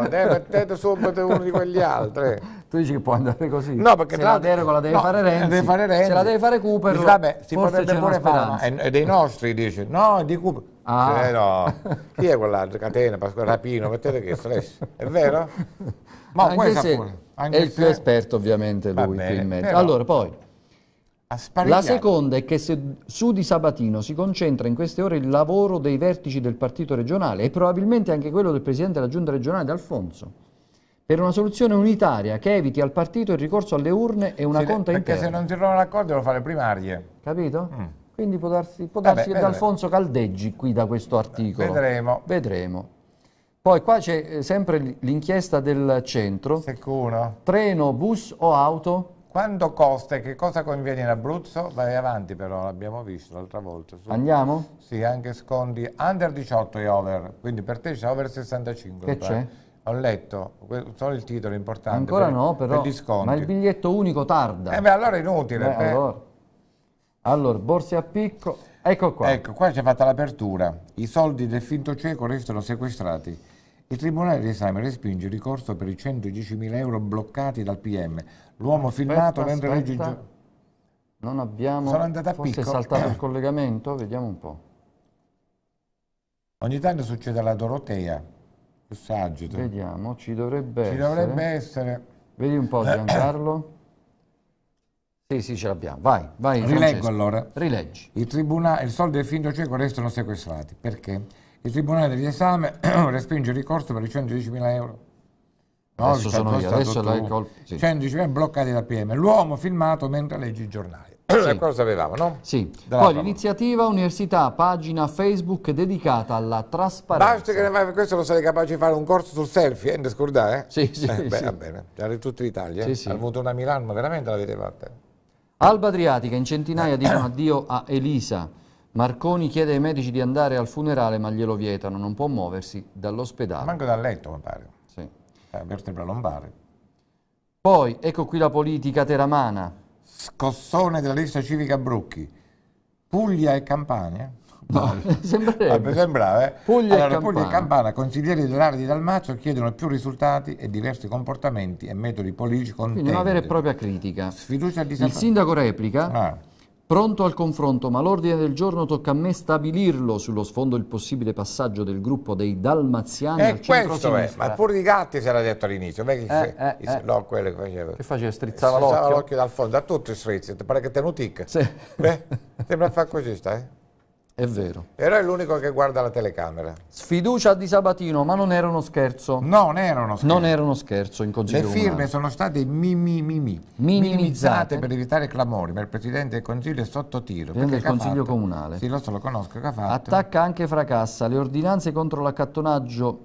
no, allora. mettete subito uno di quegli altri. tu dici che può andare così. No, perché se la deroga la deve no, fare Renzi, deve Se la deve fare Cooper, dici, vabbè, si potrebbe pure fare. No, è, eh, dei nostri, dice. No, è di Cooper. Ah. Eh, no. Chi è quell'altro? Catena, Pasquale Rapino, mettete che stress. È vero? Ma anche se, è il più esperto ovviamente lui qui in mezzo. Allora, poi la seconda è che se su Di Sabatino si concentra in queste ore il lavoro dei vertici del partito regionale e probabilmente anche quello del presidente della giunta regionale D'Alfonso per una soluzione unitaria che eviti al partito il ricorso alle urne e una se, conta perché interna. Perché se non si trovano d'accordo lo fare primarie. Capito? Mm. Quindi può darsi, può darsi Vabbè, eh che D'Alfonso caldeggi qui da questo articolo. Vedremo. Vedremo. Poi qua c'è eh, sempre l'inchiesta del centro. Secuno. Treno, bus o auto? Quanto costa e che cosa conviene in Abruzzo? Vai avanti però, l'abbiamo visto l'altra volta. Su, Andiamo? Sì, anche scondi under 18 e over, quindi per te c'è over 65. Che c'è? Ho letto, solo il titolo è importante. Ancora per, no, però. Per gli sconti. Ma il biglietto unico tarda. Eh beh, allora è inutile. Beh, beh. Allora. allora, borse a picco. Ecco qua. Ecco, qua c'è fatta l'apertura. I soldi del finto cieco restano sequestrati. Il Tribunale di esame respinge il ricorso per i 110.000 euro bloccati dal PM. L'uomo filmato aspetta, mentre legge Non abbiamo... Sono andata a forse picco. è saltato il collegamento, vediamo un po'. Ogni tanto succede alla Dorotea, più saggito Vediamo, ci dovrebbe ci essere. Ci dovrebbe essere. Vedi un po' Giancarlo. Sì, sì, ce l'abbiamo. Vai, vai. Rileggo Francesco. allora. Rileggi. I, tribunali, il soldo del finto cieco restano sequestrati. Perché? Il Tribunale degli Esame respinge il ricorso per i 110.000 euro No, adesso sono io, adesso la colpa. Sì. Cioè, diceva eh, bloccati da PM. L'uomo filmato mentre leggi i giornali. Sì. Cosa sapevamo, no? Sì. Dalla Poi l'iniziativa Università, pagina Facebook dedicata alla trasparenza. Basta che ne questo lo sarei capace di fare un corso sul selfie, eh, scordate? Eh? Sì, sì. Eh, beh, sì. Va bene, c'era da tutta l'Italia. Sì, eh. sì. Al Motona Milano, ma veramente l'avete fatta? Alba Adriatica, in centinaia dicono addio a Elisa. Marconi chiede ai medici di andare al funerale, ma glielo vietano, non può muoversi dall'ospedale. Manco dal letto, mi pare vertebra eh, lombare. Poi, ecco qui la politica teramana. Scossone della lista civica Brucchi. Puglia e Campania. No, sembrerebbe. Sembrava, eh? Puglia, allora, e Campana. Puglia e Campana, consiglieri dell'area di Dalmazzo, chiedono più risultati e diversi comportamenti e metodi politici contenti. Quindi una vera e propria critica. Sfiducia di Il sindaco replica. Ah. Pronto al confronto, ma l'ordine del giorno tocca a me stabilirlo sullo sfondo il possibile passaggio del gruppo dei Dalmaziani eh, al centro-sinistra. È, ma pure i gatti se era detto all'inizio, è che, eh, eh, eh. no, quello che faceva. Che faceva? Strizzava l'occhio? Strizzava l'occhio dal fondo, da tutti strizzi, pare che tenuti. lo tic. Sì. Beh, sembra far così, sta, eh? È vero. Però è l'unico che guarda la telecamera. Sfiducia di Sabatino, ma non era uno scherzo. No, non era uno scherzo. Non era uno scherzo in Consiglio Le firme comunale. sono state mi, mi, mi, minimizzate. minimizzate per evitare clamori, ma il Presidente del Consiglio è sotto tiro. Presidente del Consiglio fatto, Comunale. Sì, lo so, lo conosco, che ha fatto. Attacca anche Fracassa. Le ordinanze contro l'accattonaggio...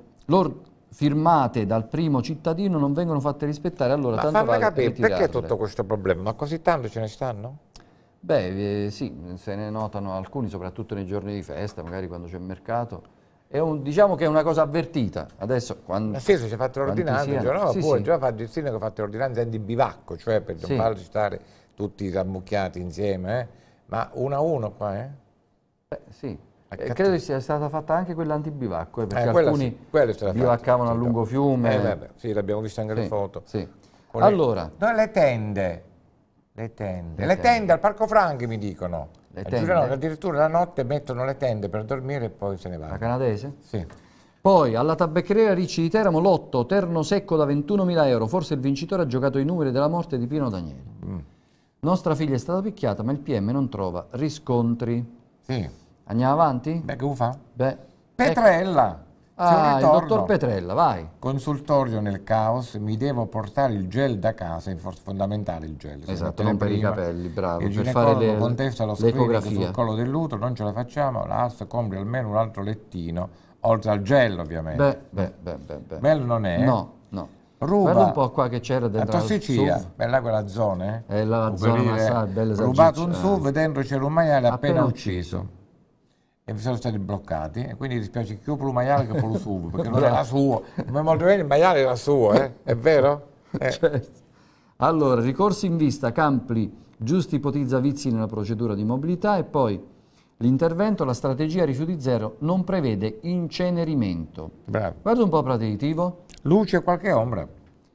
firmate dal primo cittadino non vengono fatte rispettare, allora ma tanto vale capire, perché tutto questo problema? Ma così tanto ce ne stanno? Beh, eh, sì, se ne notano alcuni, soprattutto nei giorni di festa, magari quando c'è il mercato. Un, diciamo che è una cosa avvertita. Adesso, quando, Ma eh sì, se c'è fatto l'ordinanza, il giorno sì, sì. già fa, il sindaco ha fatto l'ordinanza di bivacco, cioè per non sì. farci stare tutti rammucchiati insieme, eh? ma uno a uno qua, eh? Beh, sì. Eh, credo che sia stata fatta anche quell'antibivacco, antibivacco, eh, perché eh, alcuni sì, bivaccavano a lungo fiume. Eh, vabbè, sì, l'abbiamo vista anche le foto. Sì. Le... Allora, no, le tende, le tende. Le tende al Parco Franchi mi dicono. Le tende. Giurano, addirittura la notte mettono le tende per dormire e poi se ne vanno. La canadese? Sì. Poi alla tabaccheria Ricci di Teramo lotto terno secco da 21.000 euro. Forse il vincitore ha giocato i numeri della morte di Pino Daniele. Mm. Nostra figlia è stata picchiata, ma il PM non trova riscontri. Sì. Andiamo avanti? Beh, che fa? Beh, Petrella. Ecco. Ah, il dottor Petrella, vai. Consultorio nel caos, mi devo portare il gel da casa, è fondamentale il gel. Esatto, non per prima. i capelli, bravo. Il per fare le, contesta lo screening sul collo dell'utero, non ce la facciamo, la compri almeno un altro lettino, oltre al gel ovviamente. Beh, beh, beh, beh. Bello non è? No, no. Ruba. Guarda un po' qua che c'era dentro. A Tossicia, bella quella zona, eh? È eh, la, zona, dire, sa, belle Rubato un SUV, dentro c'era un maiale appena, appena ucciso. ucciso e sono stati bloccati e quindi dispiace più per il maiale che per lo suo perché non era suo ma molto bene il maiale era suo eh? è vero? Eh. Certo. allora ricorsi in vista Campli Giusti ipotizza vizi nella procedura di mobilità e poi l'intervento la strategia rifiuti zero non prevede incenerimento Bravo. guarda un po' prateritivo luce e qualche ombra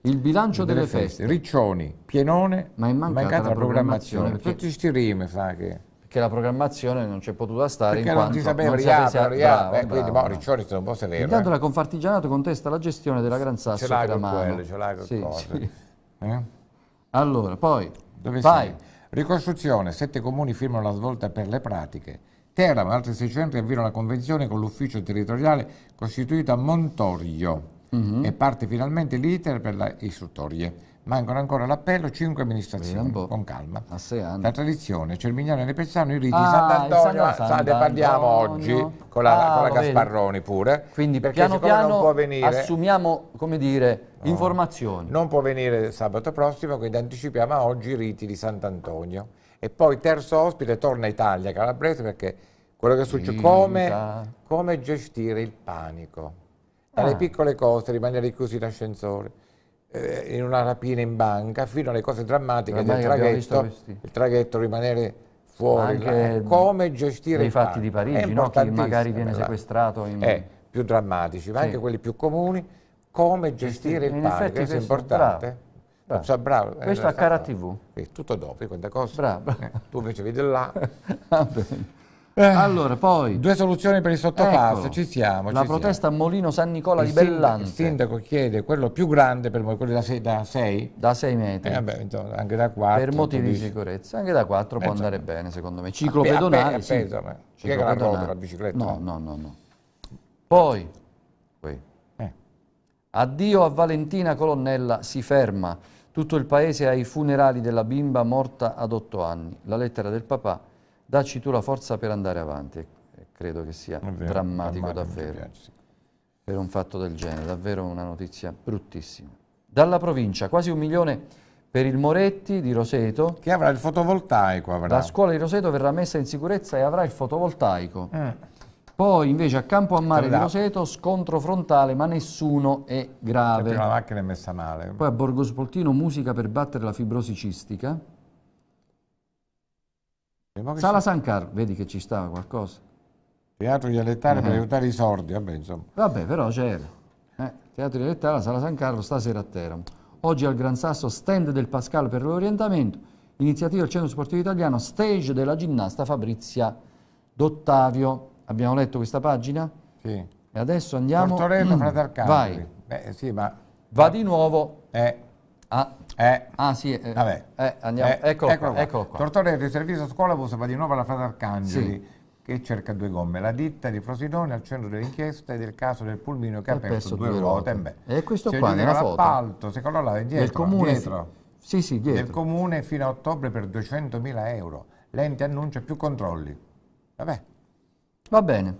il bilancio delle, delle feste. feste. Riccioni Pienone ma è mancata, mancata la programmazione, programmazione perché... tutti sti rime fa che che la programmazione non c'è potuta stare Perché in quanto non si sapeva non riapre, sapeva, riapre, bravo, eh, quindi bravo, boh, Riccione è un po' severo. Intanto eh. la Confartigianato contesta la gestione della Gran Sasso ce l'hai con mano. quello, ce l'hai con sì, sì. Eh? Allora, poi, Dove vai. Sei? Ricostruzione, sette comuni firmano la svolta per le pratiche. Teramo e altri 600 avviano la convenzione con l'ufficio territoriale costituito a Montorio mm -hmm. e parte finalmente l'iter per le istruttorie. Mancano ancora l'appello, cinque amministrazioni, con calma. La tradizione, Cermignano e Lepezzano, i riti ah, Sant'Antonio, San ne ah, parliamo oggi con la, ah, con la ah, Gasparroni pure. Quindi piano piano venire, assumiamo, come dire, no, informazioni. Non può venire sabato prossimo, quindi anticipiamo oggi i riti di Sant'Antonio. E poi terzo ospite torna Italia, Calabrese, perché quello che succede, come, come gestire il panico. Dalle ah. piccole cose, rimanere chiusi in ascensore eh, in una rapina in banca, fino alle cose drammatiche Ormai del traghetto, il traghetto rimanere fuori, là, come gestire i fatti di Parigi, no? chi magari viene esatto. sequestrato in... Eh, più drammatici, ma sì. anche quelli più comuni, come gestire in il panico, questo è importante. Bravo. Bravo. bravo. Questo eh, a Cara TV. Esatto. Tutto dopo, questa cosa. Bravo. Eh, tu invece vedi là. Ah, eh, allora, poi... Due soluzioni per il sottopasso, ecco, ci siamo. La ci protesta a Molino San Nicola il di Bellante. Il sindaco chiede quello più grande per quello da 6? Da 6 metri. Eh, vabbè, anche da 4. Per motivi di sicurezza, anche da 4 eh, può andare bene secondo me. Ciclo pedonale, sì. a Che la ruota la bicicletta? No, no, no. no. Poi, poi. Eh. addio a Valentina Colonnella, si ferma. Tutto il paese ha i funerali della bimba morta ad 8 anni. La lettera del papà dacci tu la forza per andare avanti. E credo che sia vero, drammatico davvero per un fatto del genere, davvero una notizia bruttissima. Dalla provincia, quasi un milione per il Moretti di Roseto. Che avrà il fotovoltaico. Avrà. La scuola di Roseto verrà messa in sicurezza e avrà il fotovoltaico. Eh. Poi invece a Campo a Mare di Roseto scontro frontale ma nessuno è grave. la macchina è messa male. Poi a Borgo Spoltino musica per battere la fibrosi cistica. Sala San Carlo, vedi che ci stava qualcosa. Teatro dialettale uh -huh. per eh. aiutare i sordi, vabbè insomma. Vabbè però c'era. Eh, teatro dialettale, Sala San Carlo, stasera a Teramo. Oggi al Gran Sasso stand del Pascal per l'orientamento, iniziativa del Centro Sportivo Italiano, stage della ginnasta Fabrizia Dottavio. Abbiamo letto questa pagina? Sì. E adesso andiamo... Tortorello, mm, Fratarcano. Vai. Beh sì, ma... Va di nuovo eh. a eh. Ah sì, eh. Vabbè. Eh, andiamo. Eh, eccolo, eccolo, qua, eccolo qua. Tortore riservista scuola va di nuovo alla Fata Arcangeli. Sì che cerca due gomme. La ditta di Frosinone al centro dell'inchiesta e del caso del pulmino che ha perso, due, due ruote. ruote. E questo si qua nella foto. l'appalto, secondo la dietro, del comune, dietro, sì, sì, dietro. Del comune fino a ottobre per 200.000 euro. L'ente annuncia più controlli. Vabbè. Va bene.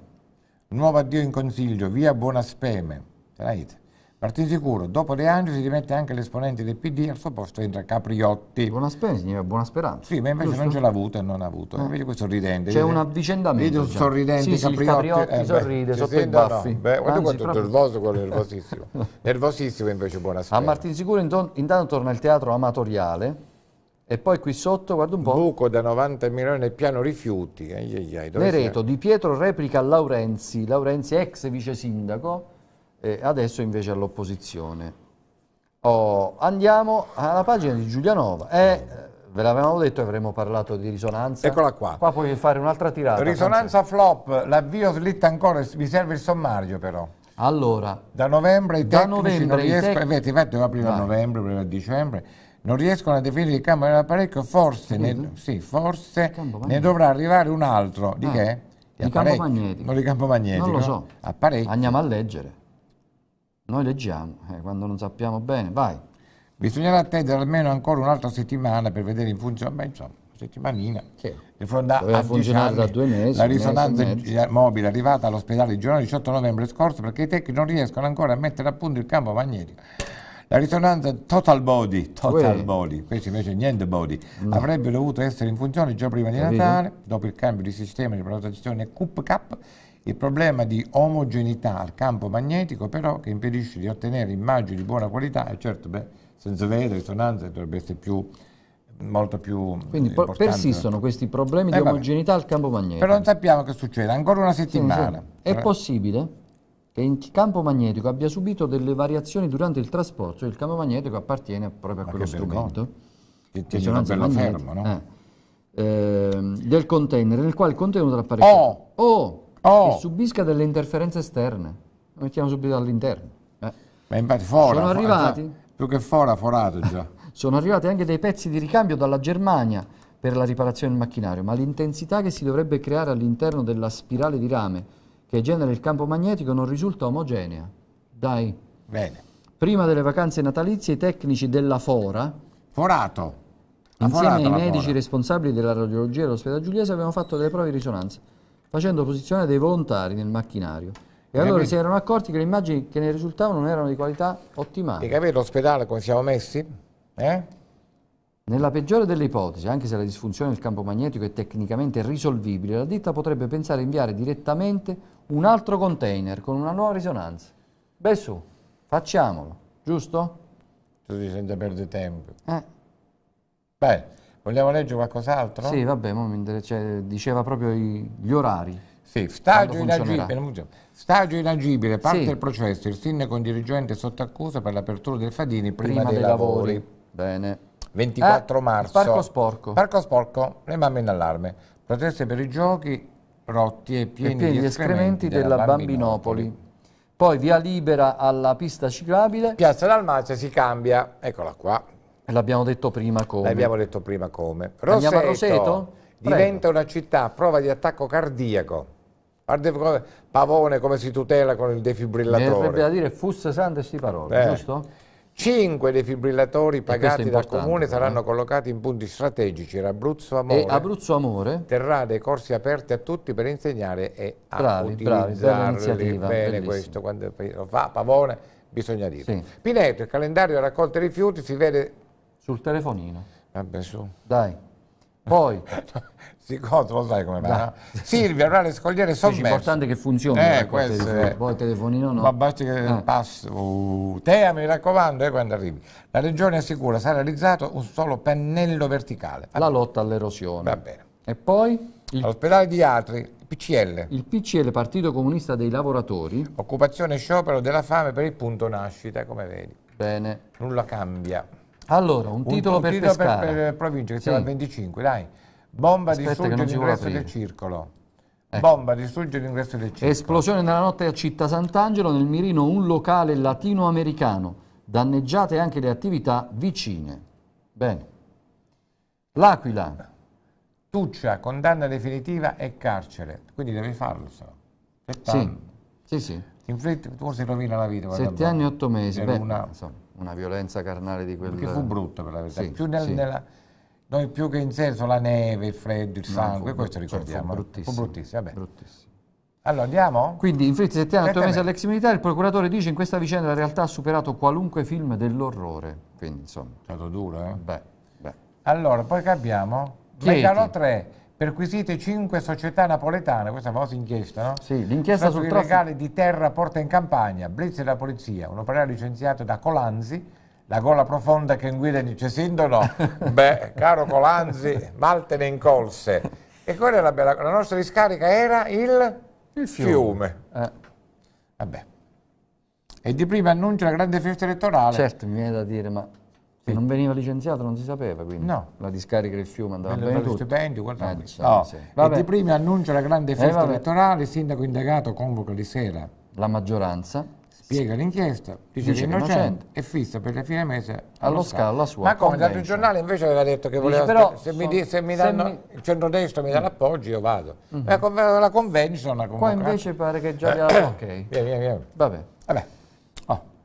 Nuovo addio in consiglio, via Buonaspeme. Te la dite? Partito sicuro, dopo le Angelo si dimette anche l'esponente del PD, al suo posto entra Capriotti. Buona, spe- buona speranza. Sì, ma invece Giusto. non ce l'ha avuta e non ha avuto. Eh. Invece questo sorridente. C'è un avvicendamento. Vedi un sorridente sì, Capriotti. Sì, Capriotti eh, sorride beh, sotto i baffi. No. Beh, guarda quanto proprio... nervoso, quello nervosissimo. nervosissimo invece buona speranza. A Martin Sicuro intanto, torna il teatro amatoriale. E poi qui sotto, guarda un po'. Buco da 90 milioni nel piano rifiuti. Ai, ai, ai, Nereto, Di Pietro replica a Laurenzi, Laurenzi ex vice sindaco eh, adesso invece all'opposizione. Oh, andiamo alla pagina di Giulianova. Eh, eh ve l'avevamo detto, e avremmo parlato di risonanza. Eccola qua. Qua puoi fare un'altra tirata. Risonanza flop, l'avvio slitta ancora, mi serve il sommario però. Allora, da novembre i tecnici novembre non riescono, tec- infatti, infatti va prima a novembre, prima a dicembre, non riescono a definire il campo dell'apparecchio, forse, sì. ne, sì, forse ne, dovrà arrivare un altro. Di ah, che? Di, campo magnetico. No, di campo magnetico. Non lo so. Apparecchio. Andiamo a leggere. Noi leggiamo, eh, quando non sappiamo bene, vai. Bisognerà attendere almeno ancora un'altra settimana per vedere in funzione, beh insomma, una settimanina. Sì. Doveva funzionare da due mesi. La risonanza mesi mobile è arrivata all'ospedale il giorno 18 novembre scorso perché i tecnici non riescono ancora a mettere a punto il campo magnetico. La risonanza total body, total body, questo invece niente body, no. Mm. avrebbe dovuto essere in funzione già prima di Capito? Natale, dopo il cambio di sistema di protezione CUP-CAP, il problema di omogeneità al campo magnetico però che impedisce di ottenere immagini di buona qualità e certo beh, senza vedere risonanza dovrebbe essere più, molto più Quindi persistono questi problemi eh, di omogeneità al campo magnetico. Però non sappiamo che succede, ancora una settimana. Sì, sì. È possibile che il campo magnetico abbia subito delle variazioni durante il trasporto, cioè il campo magnetico appartiene proprio a Ma quello strumento. Che tiene un bello fermo, no? Eh. Eh, del container, nel quale il contenuto appare... Oh! Oh! oh. che subisca delle interferenze esterne, lo mettiamo subito all'interno. Eh. Ma infatti fora, sono arrivati, fora, più che fora, forato già. sono arrivati anche dei pezzi di ricambio dalla Germania per la riparazione del macchinario, ma l'intensità che si dovrebbe creare all'interno della spirale di rame che genera il campo magnetico non risulta omogenea. Dai. Bene. Prima delle vacanze natalizie i tecnici della Fora... Forato! La insieme forata, ai medici fora. responsabili della radiologia dell'ospedale Giuliese avevano fatto delle prove di risonanza facendo posizione dei volontari nel macchinario. E allora si erano accorti che le immagini che ne risultavano non erano di qualità ottimale. Hai capito l'ospedale come siamo messi? Eh? Nella peggiore delle ipotesi, anche se la disfunzione del campo magnetico è tecnicamente risolvibile, la ditta potrebbe pensare a inviare direttamente un altro container con una nuova risonanza. Beh su, facciamolo, giusto? Tu dici senza perdere tempo. Eh. Beh, Vogliamo leggere qualcos'altro? Sì, vabbè, cioè, diceva proprio i, gli orari. Sì, stagio inagibile, stagio inagibile, parte sì. del processo, il sindaco e il dirigente sotto accusa per l'apertura del Fadini prima, prima dei, dei lavori. lavori. Bene. 24 eh, marzo. Parco sporco. Parco sporco, le mamme in allarme. Proteste per i giochi, rotti e pieni, e pieni di escrementi, escrementi della, della Bambinopoli. Bambinopoli. Poi via libera alla pista ciclabile. Piazza Dalmazia si cambia, eccola qua, L'abbiamo detto prima come. L'abbiamo detto prima come. Roseto, Andiamo a Roseto? Diventa una città a prova di attacco cardiaco. Guarda Pavone come si tutela con il defibrillatore. Mi verrebbe da dire fusse sante sti parole, eh. giusto? Cinque defibrillatori pagati dal comune eh. saranno eh? collocati in punti strategici, Abruzzo Amore. E Abruzzo Amore terrà dei corsi aperti a tutti per insegnare e bravi, a utilizzarli. Bravi, iniziativa, Bene bellissimo. questo, quando lo fa Pavone bisogna dire. Sì. Pineto, il calendario della raccolta rifiuti si vede sul telefonino. Vabbè, su. Dai. Poi. Sicotto, lo sai come va. Silvia, le scogliere sono L'importante è che funzioni. Eh, eh questo telefonino. È... Poi telefonino no. Ma basta che ah. passo. Uh, Tea, mi raccomando, eh, quando arrivi. La regione assicura, sarà realizzato un solo pennello verticale. La lotta all'erosione. Va bene. E poi? Il... All'ospedale di Atri, PCL. Il PCL, Partito Comunista dei Lavoratori. Occupazione e sciopero della fame per il punto nascita, come vedi. Bene. Nulla cambia. Allora, un titolo, un, per, titolo per, per provincia che sì. siamo al 25, dai. Bomba distrugge l'ingresso del circolo. Ecco. Bomba distrugge l'ingresso del circolo. Esplosione nella notte a Città Sant'Angelo, nel mirino un locale latinoamericano. Danneggiate anche le attività vicine. Bene. L'Aquila. Tuccia, condanna definitiva e carcere. Quindi devi farlo, so. Sì, sì, sì. Inflitti, forse rovina la vita. Sette anni e otto mesi. Beh, una... insomma una violenza carnale di quel... Perché fu brutta per la verità, sì, più nel, sì. nella, noi più che in senso la neve, il freddo, il sangue, questo certo, ricordiamo. Cioè, fu bruttissimo. Fu bruttissimo, vabbè. bruttissimo. Allora andiamo? Quindi in fritti sette otto mesi all'ex militare, il procuratore dice in questa vicenda la realtà ha superato qualunque film dell'orrore. Quindi insomma. È stato duro, eh? Beh, beh. Allora, poi che abbiamo? Chieti. Megalo 3, perquisite cinque società napoletane, questa famosa inchiesta, no? Sì, l'inchiesta sul traffico. di terra porta in campagna, blitz della polizia, un operaio licenziato da Colanzi, la gola profonda che in guida dice Sindono, beh, caro Colanzi, mal te ne incolse. E quella la, bella, la nostra discarica era il, il fiume. fiume. Eh. E di prima annuncia la grande festa elettorale. Certo, mi viene da dire, ma sì. Non veniva licenziato, non si sapeva, quindi no. la discarica del fiume andava Bello, bene tutto. Stipendio, guarda eh, no. sì. E di prima annuncia la grande eh, festa eh, elettorale, il sindaco indagato convoca di sera. La maggioranza spiega l'inchiesta, dice, dice che è innocente, innocente e fissa per la fine mese allo scala sua. Ma come? Dal giornale invece aveva detto che voleva. Dice, però, se, so, mi, se mi danno se mi... il centrodestra mi danno appoggio, io vado. Mm -hmm. La, convention la convocato. Qua invece eh. pare che già. Eh. ok. Via, via, via. Vabbè. Vabbè.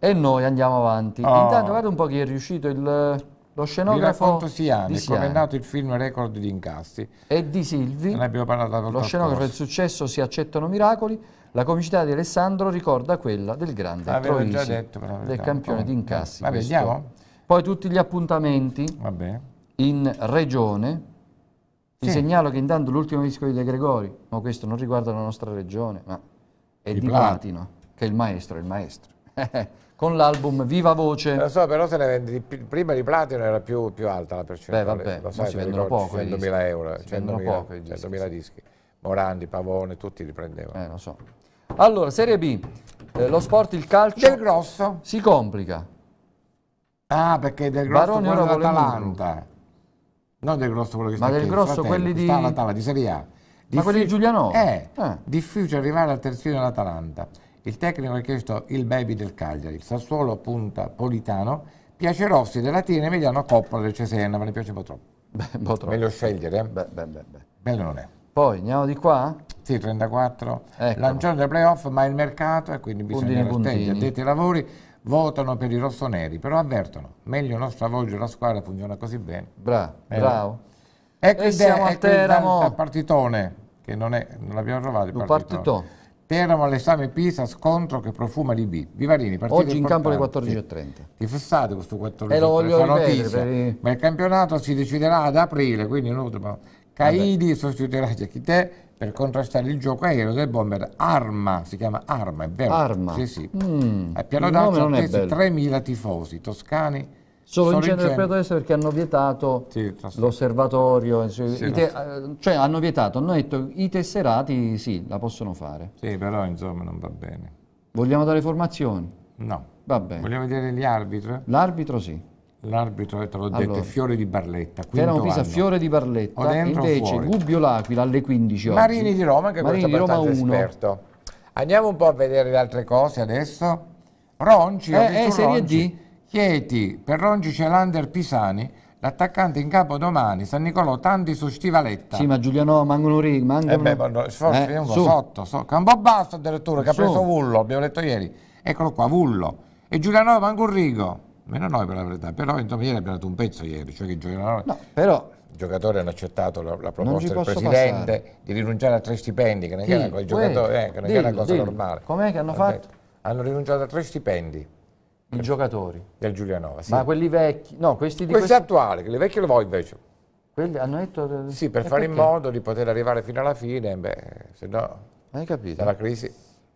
E noi andiamo avanti. Oh. Intanto guarda un po' chi è riuscito il... Lo scenografo di Siani, di Siani. come è nato il film record di incassi. E di Silvi, ne abbiamo parlato lo scenografo del successo si accettano miracoli, la comicità di Alessandro ricorda quella del grande Avevo Troisi, già detto, del campione oh, di incassi. Vabbè, vediamo. Poi tutti gli appuntamenti vabbè. in regione. Ti sì. segnalo che intanto l'ultimo disco di De Gregori, ma questo non riguarda la nostra regione, ma è di, di platino. platino, che è il maestro, è il maestro. con l'album Viva Voce. Lo so, però se ne vendi prima di Platino era più, più alta la percentuale. Beh, vabbè, lo sai, si vendono poco 100.000 euro, 100.000 100 dischi. Morandi, Pavone, tutti li prendevano. Eh, lo so. Allora, Serie B, eh, lo sport, il calcio... Del grosso. Si complica. Ah, perché del grosso Barone quello dell'Atalanta. Non del grosso quello che sta Ma del grosso fratello, quelli di... Sta l'Atalanta, di Serie A. Diffic... Ma quelli di Giuliano? Eh, eh, difficile arrivare al terzino dell'Atalanta. Il tecnico ha chiesto il baby del Cagliari, il Sassuolo punta Politano, piace Rossi della Tiene, e Mediano Coppola del Cesena, ma ne piace un po' troppo. Beh, un po' troppo. Meglio scegliere. Beh, beh, beh, beh. Bello non è. Poi andiamo di qua? Sì, 34. Ecco. Lanciano dai playoff, ma il mercato, e quindi bisogna restare addetti ai lavori, votano per i rossoneri, però avvertono, meglio non stravolgere la squadra, funziona così bene. Bra, eh, bravo. Ecco e il, siamo de, a ecco Teramo. partitone, che non, è, non l'abbiamo trovato. Il partitone. partitone. Teramo all'esame Pisa, scontro che profuma di B. Vivarini, partita Oggi in campo alle 14.30. Ti fissate questo 14.30? E eh, lo voglio notizia, i... ma il campionato si deciderà ad aprile, quindi non dobbiamo... Caidi sostituirà Giachitè per contrastare il gioco aereo del bomber Arma, si chiama Arma, è vero? Arma? Sì, sì. Mm, a Piano d'Accio attesi 3.000 tifosi toscani Solo, in genere, in genere. per adesso perché hanno vietato sì, l'osservatorio, cioè, sì, no. Eh, cioè, hanno vietato, hanno detto i tesserati sì, la possono fare. Sì, però insomma non va bene. Vogliamo dare formazioni? No. Va bene. Vogliamo vedere gli arbitri? L'arbitro sì. L'arbitro, te l'ho detto, è Fiore di Barletta. Teramo Pisa, anno. Fiore di Barletta, invece Gubbio L'Aquila alle 15 oggi. Marini di Roma, che Marini questo è abbastanza Roma esperto. Andiamo un po' a vedere le altre cose adesso. Ronci, eh, ho eh, Serie Ronci. D. Chieti, Perrongi, Celander, Pisani, l'attaccante in campo domani, San Nicolò, Tanti su Stivaletta. Sì, ma Giuliano, mancano righe, mancano... Eh beh, ma, eh, forse eh, uno su. sotto, so. Campo basso addirittura, che su. ha preso Vullo, abbiamo detto ieri. Eccolo qua, Vullo. E Giuliano, manco un rigo. Meno noi per la verità, però insomma ieri abbiamo dato un pezzo ieri, cioè che Giuliano... No, però... I giocatori hanno accettato la, la proposta del presidente passare. di rinunciare a tre stipendi, che non è eh, una cosa dillo, normale. Com'è che hanno Vabbè. fatto? Hanno rinunciato a tre stipendi. I giocatori. Del Giulianova, sì. Ma quelli vecchi, no, questi di Questi questi... attuali, le vecchie lo vuoi invece. Quelli hanno detto... Eh, sì, per fare in modo di poter arrivare fino alla fine, beh, se no... Hai capito? La crisi...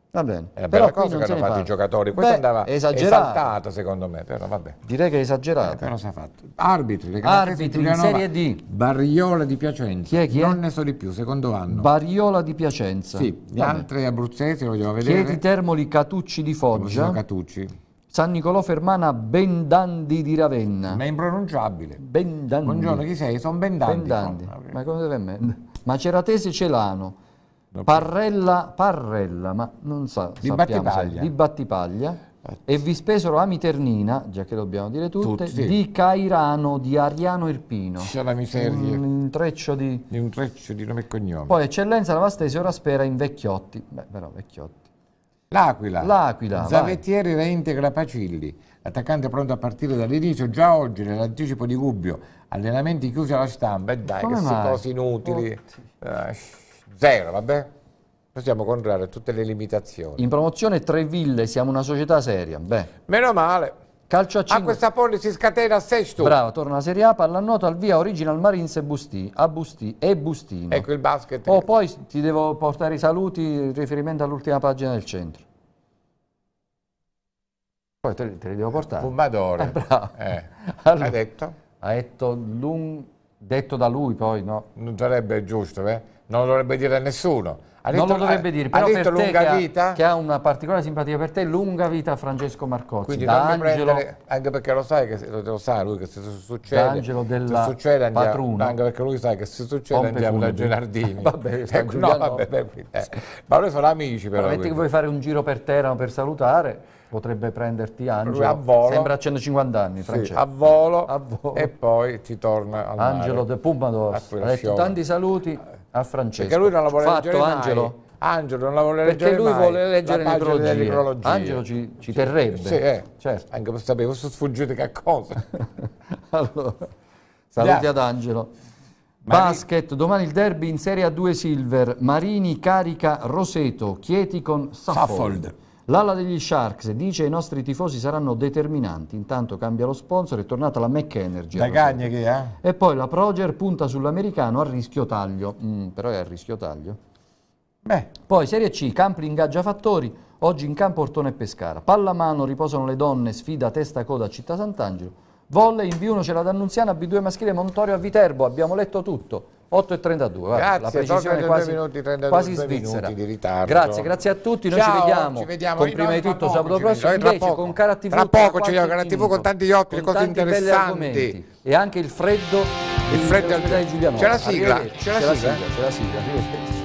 Va bene. È una però bella cosa che hanno fatto i giocatori. Questo beh, andava esagerato. esaltato, secondo me, però vabbè. Direi che è esagerato. Eh, però si è fatto. Arbitri, le Arbitri in Serie D. Barriola di Piacenza. Chi è, chi è? Non ne so di più, secondo anno. Barriola di Piacenza. Sì, gli altri abruzzesi lo vogliamo vedere. Chieti Termoli, Catucci di Foggia. Catucci. San Nicolò Fermana Bendandi di Ravenna. Ma è impronunciabile. Bendandi. Buongiorno, chi sei? Sono Bendandi. Bendandi. Sono. Ma come deve me? Maceratese Celano. Parrella, Parrella, ma non sa, di sappiamo, Battipaglia. di Battipaglia. E vi spesero Amiternina, già che dobbiamo dire tutte, Tutti, sì. di Cairano, di Ariano Irpino. C'è la miseria. Un intreccio di... di... un treccio di nome e cognome. Poi Eccellenza Lavastese, ora spera in Vecchiotti. Beh, però Vecchiotti. L'Aquila. L'Aquila. Zavettieri vai. reintegra Pacilli. L'attaccante pronto a partire dall'inizio. Già oggi, nell'anticipo di Gubbio, allenamenti chiusi alla stampa. E dai, Come che mai? cose inutili. Eh, zero, vabbè. Possiamo contrarre tutte le limitazioni. In promozione Treville, siamo una società seria. Beh. Meno male. Calcio a 5. A questa Sapone si scatena a sesto. Bravo, torna la Serie A, palla pallanuoto al via Original Marines e, Busti, a Busti, e Bustino. Ecco il basket. Oh, poi ti devo portare i saluti in riferimento all'ultima pagina del centro. Poi te, li, te li devo portare. Fumadore. Eh, bravo. Eh. Allora, ha detto? Ha detto, lung, detto da lui poi, no? Non sarebbe giusto, eh? Non dovrebbe dire a nessuno ha detto, non lo dovrebbe dire, però per te che ha, che ha, una particolare simpatia per te, lunga vita Francesco Marcozzi. Quindi prendere, anche perché lo sai, che, lo sa lui che se succede, se succede andiamo, anche perché lui sa che se succede Pompe andiamo da Gerardini. vabbè, eh, no, vabbè, eh. ma noi sono amici però. Metti che vuoi fare un giro per terra per salutare, potrebbe prenderti Angelo, a volo, sembra a 150 anni sì, a, volo, a, volo, e poi ti torna al Angelo mare, De Pumados, ha detto tanti saluti a Francesco. Perché lui non la vuole Fatto, leggere Angelo. Mai. Angelo non la vuole leggere Perché lui vuole leggere la necrologia. necrologia. Angelo ci, ci sì, terrebbe. Sì, eh. certo. Anche per sapere, fosse sfuggito che cosa. allora, saluti yeah. ad Angelo. Basket, domani il derby in Serie A2 Silver, Marini carica Roseto, Chieti con Saffold. Saffold. L'ala degli Sharks dice i nostri tifosi saranno determinanti, intanto cambia lo sponsor, è tornata la Mac Energy. Da cagne che è? E poi la Proger punta sull'americano a rischio taglio, mm, però è a rischio taglio. Beh. Poi Serie C, Campli ingaggia fattori, oggi in campo Ortone e Pescara. Pallamano riposano le donne, sfida testa a coda a Città Sant'Angelo. Volle in B1 c'è la D'Annunziana, B2 maschile Montorio a Viterbo, abbiamo letto tutto. 8 e 32, grazie, la precisione quasi, minuti, 32, quasi svizzera. Grazie, grazie a tutti, noi Ciao, ci vediamo, ci vediamo. con prima di tutto sabato prossimo, invece poco. con Cara TV tra poco ci vediamo Cara TV con tanti ottimi, cose interessanti e anche il freddo il freddo del Giuliano. C'è la sigla, c'è la sigla, c'è la sigla,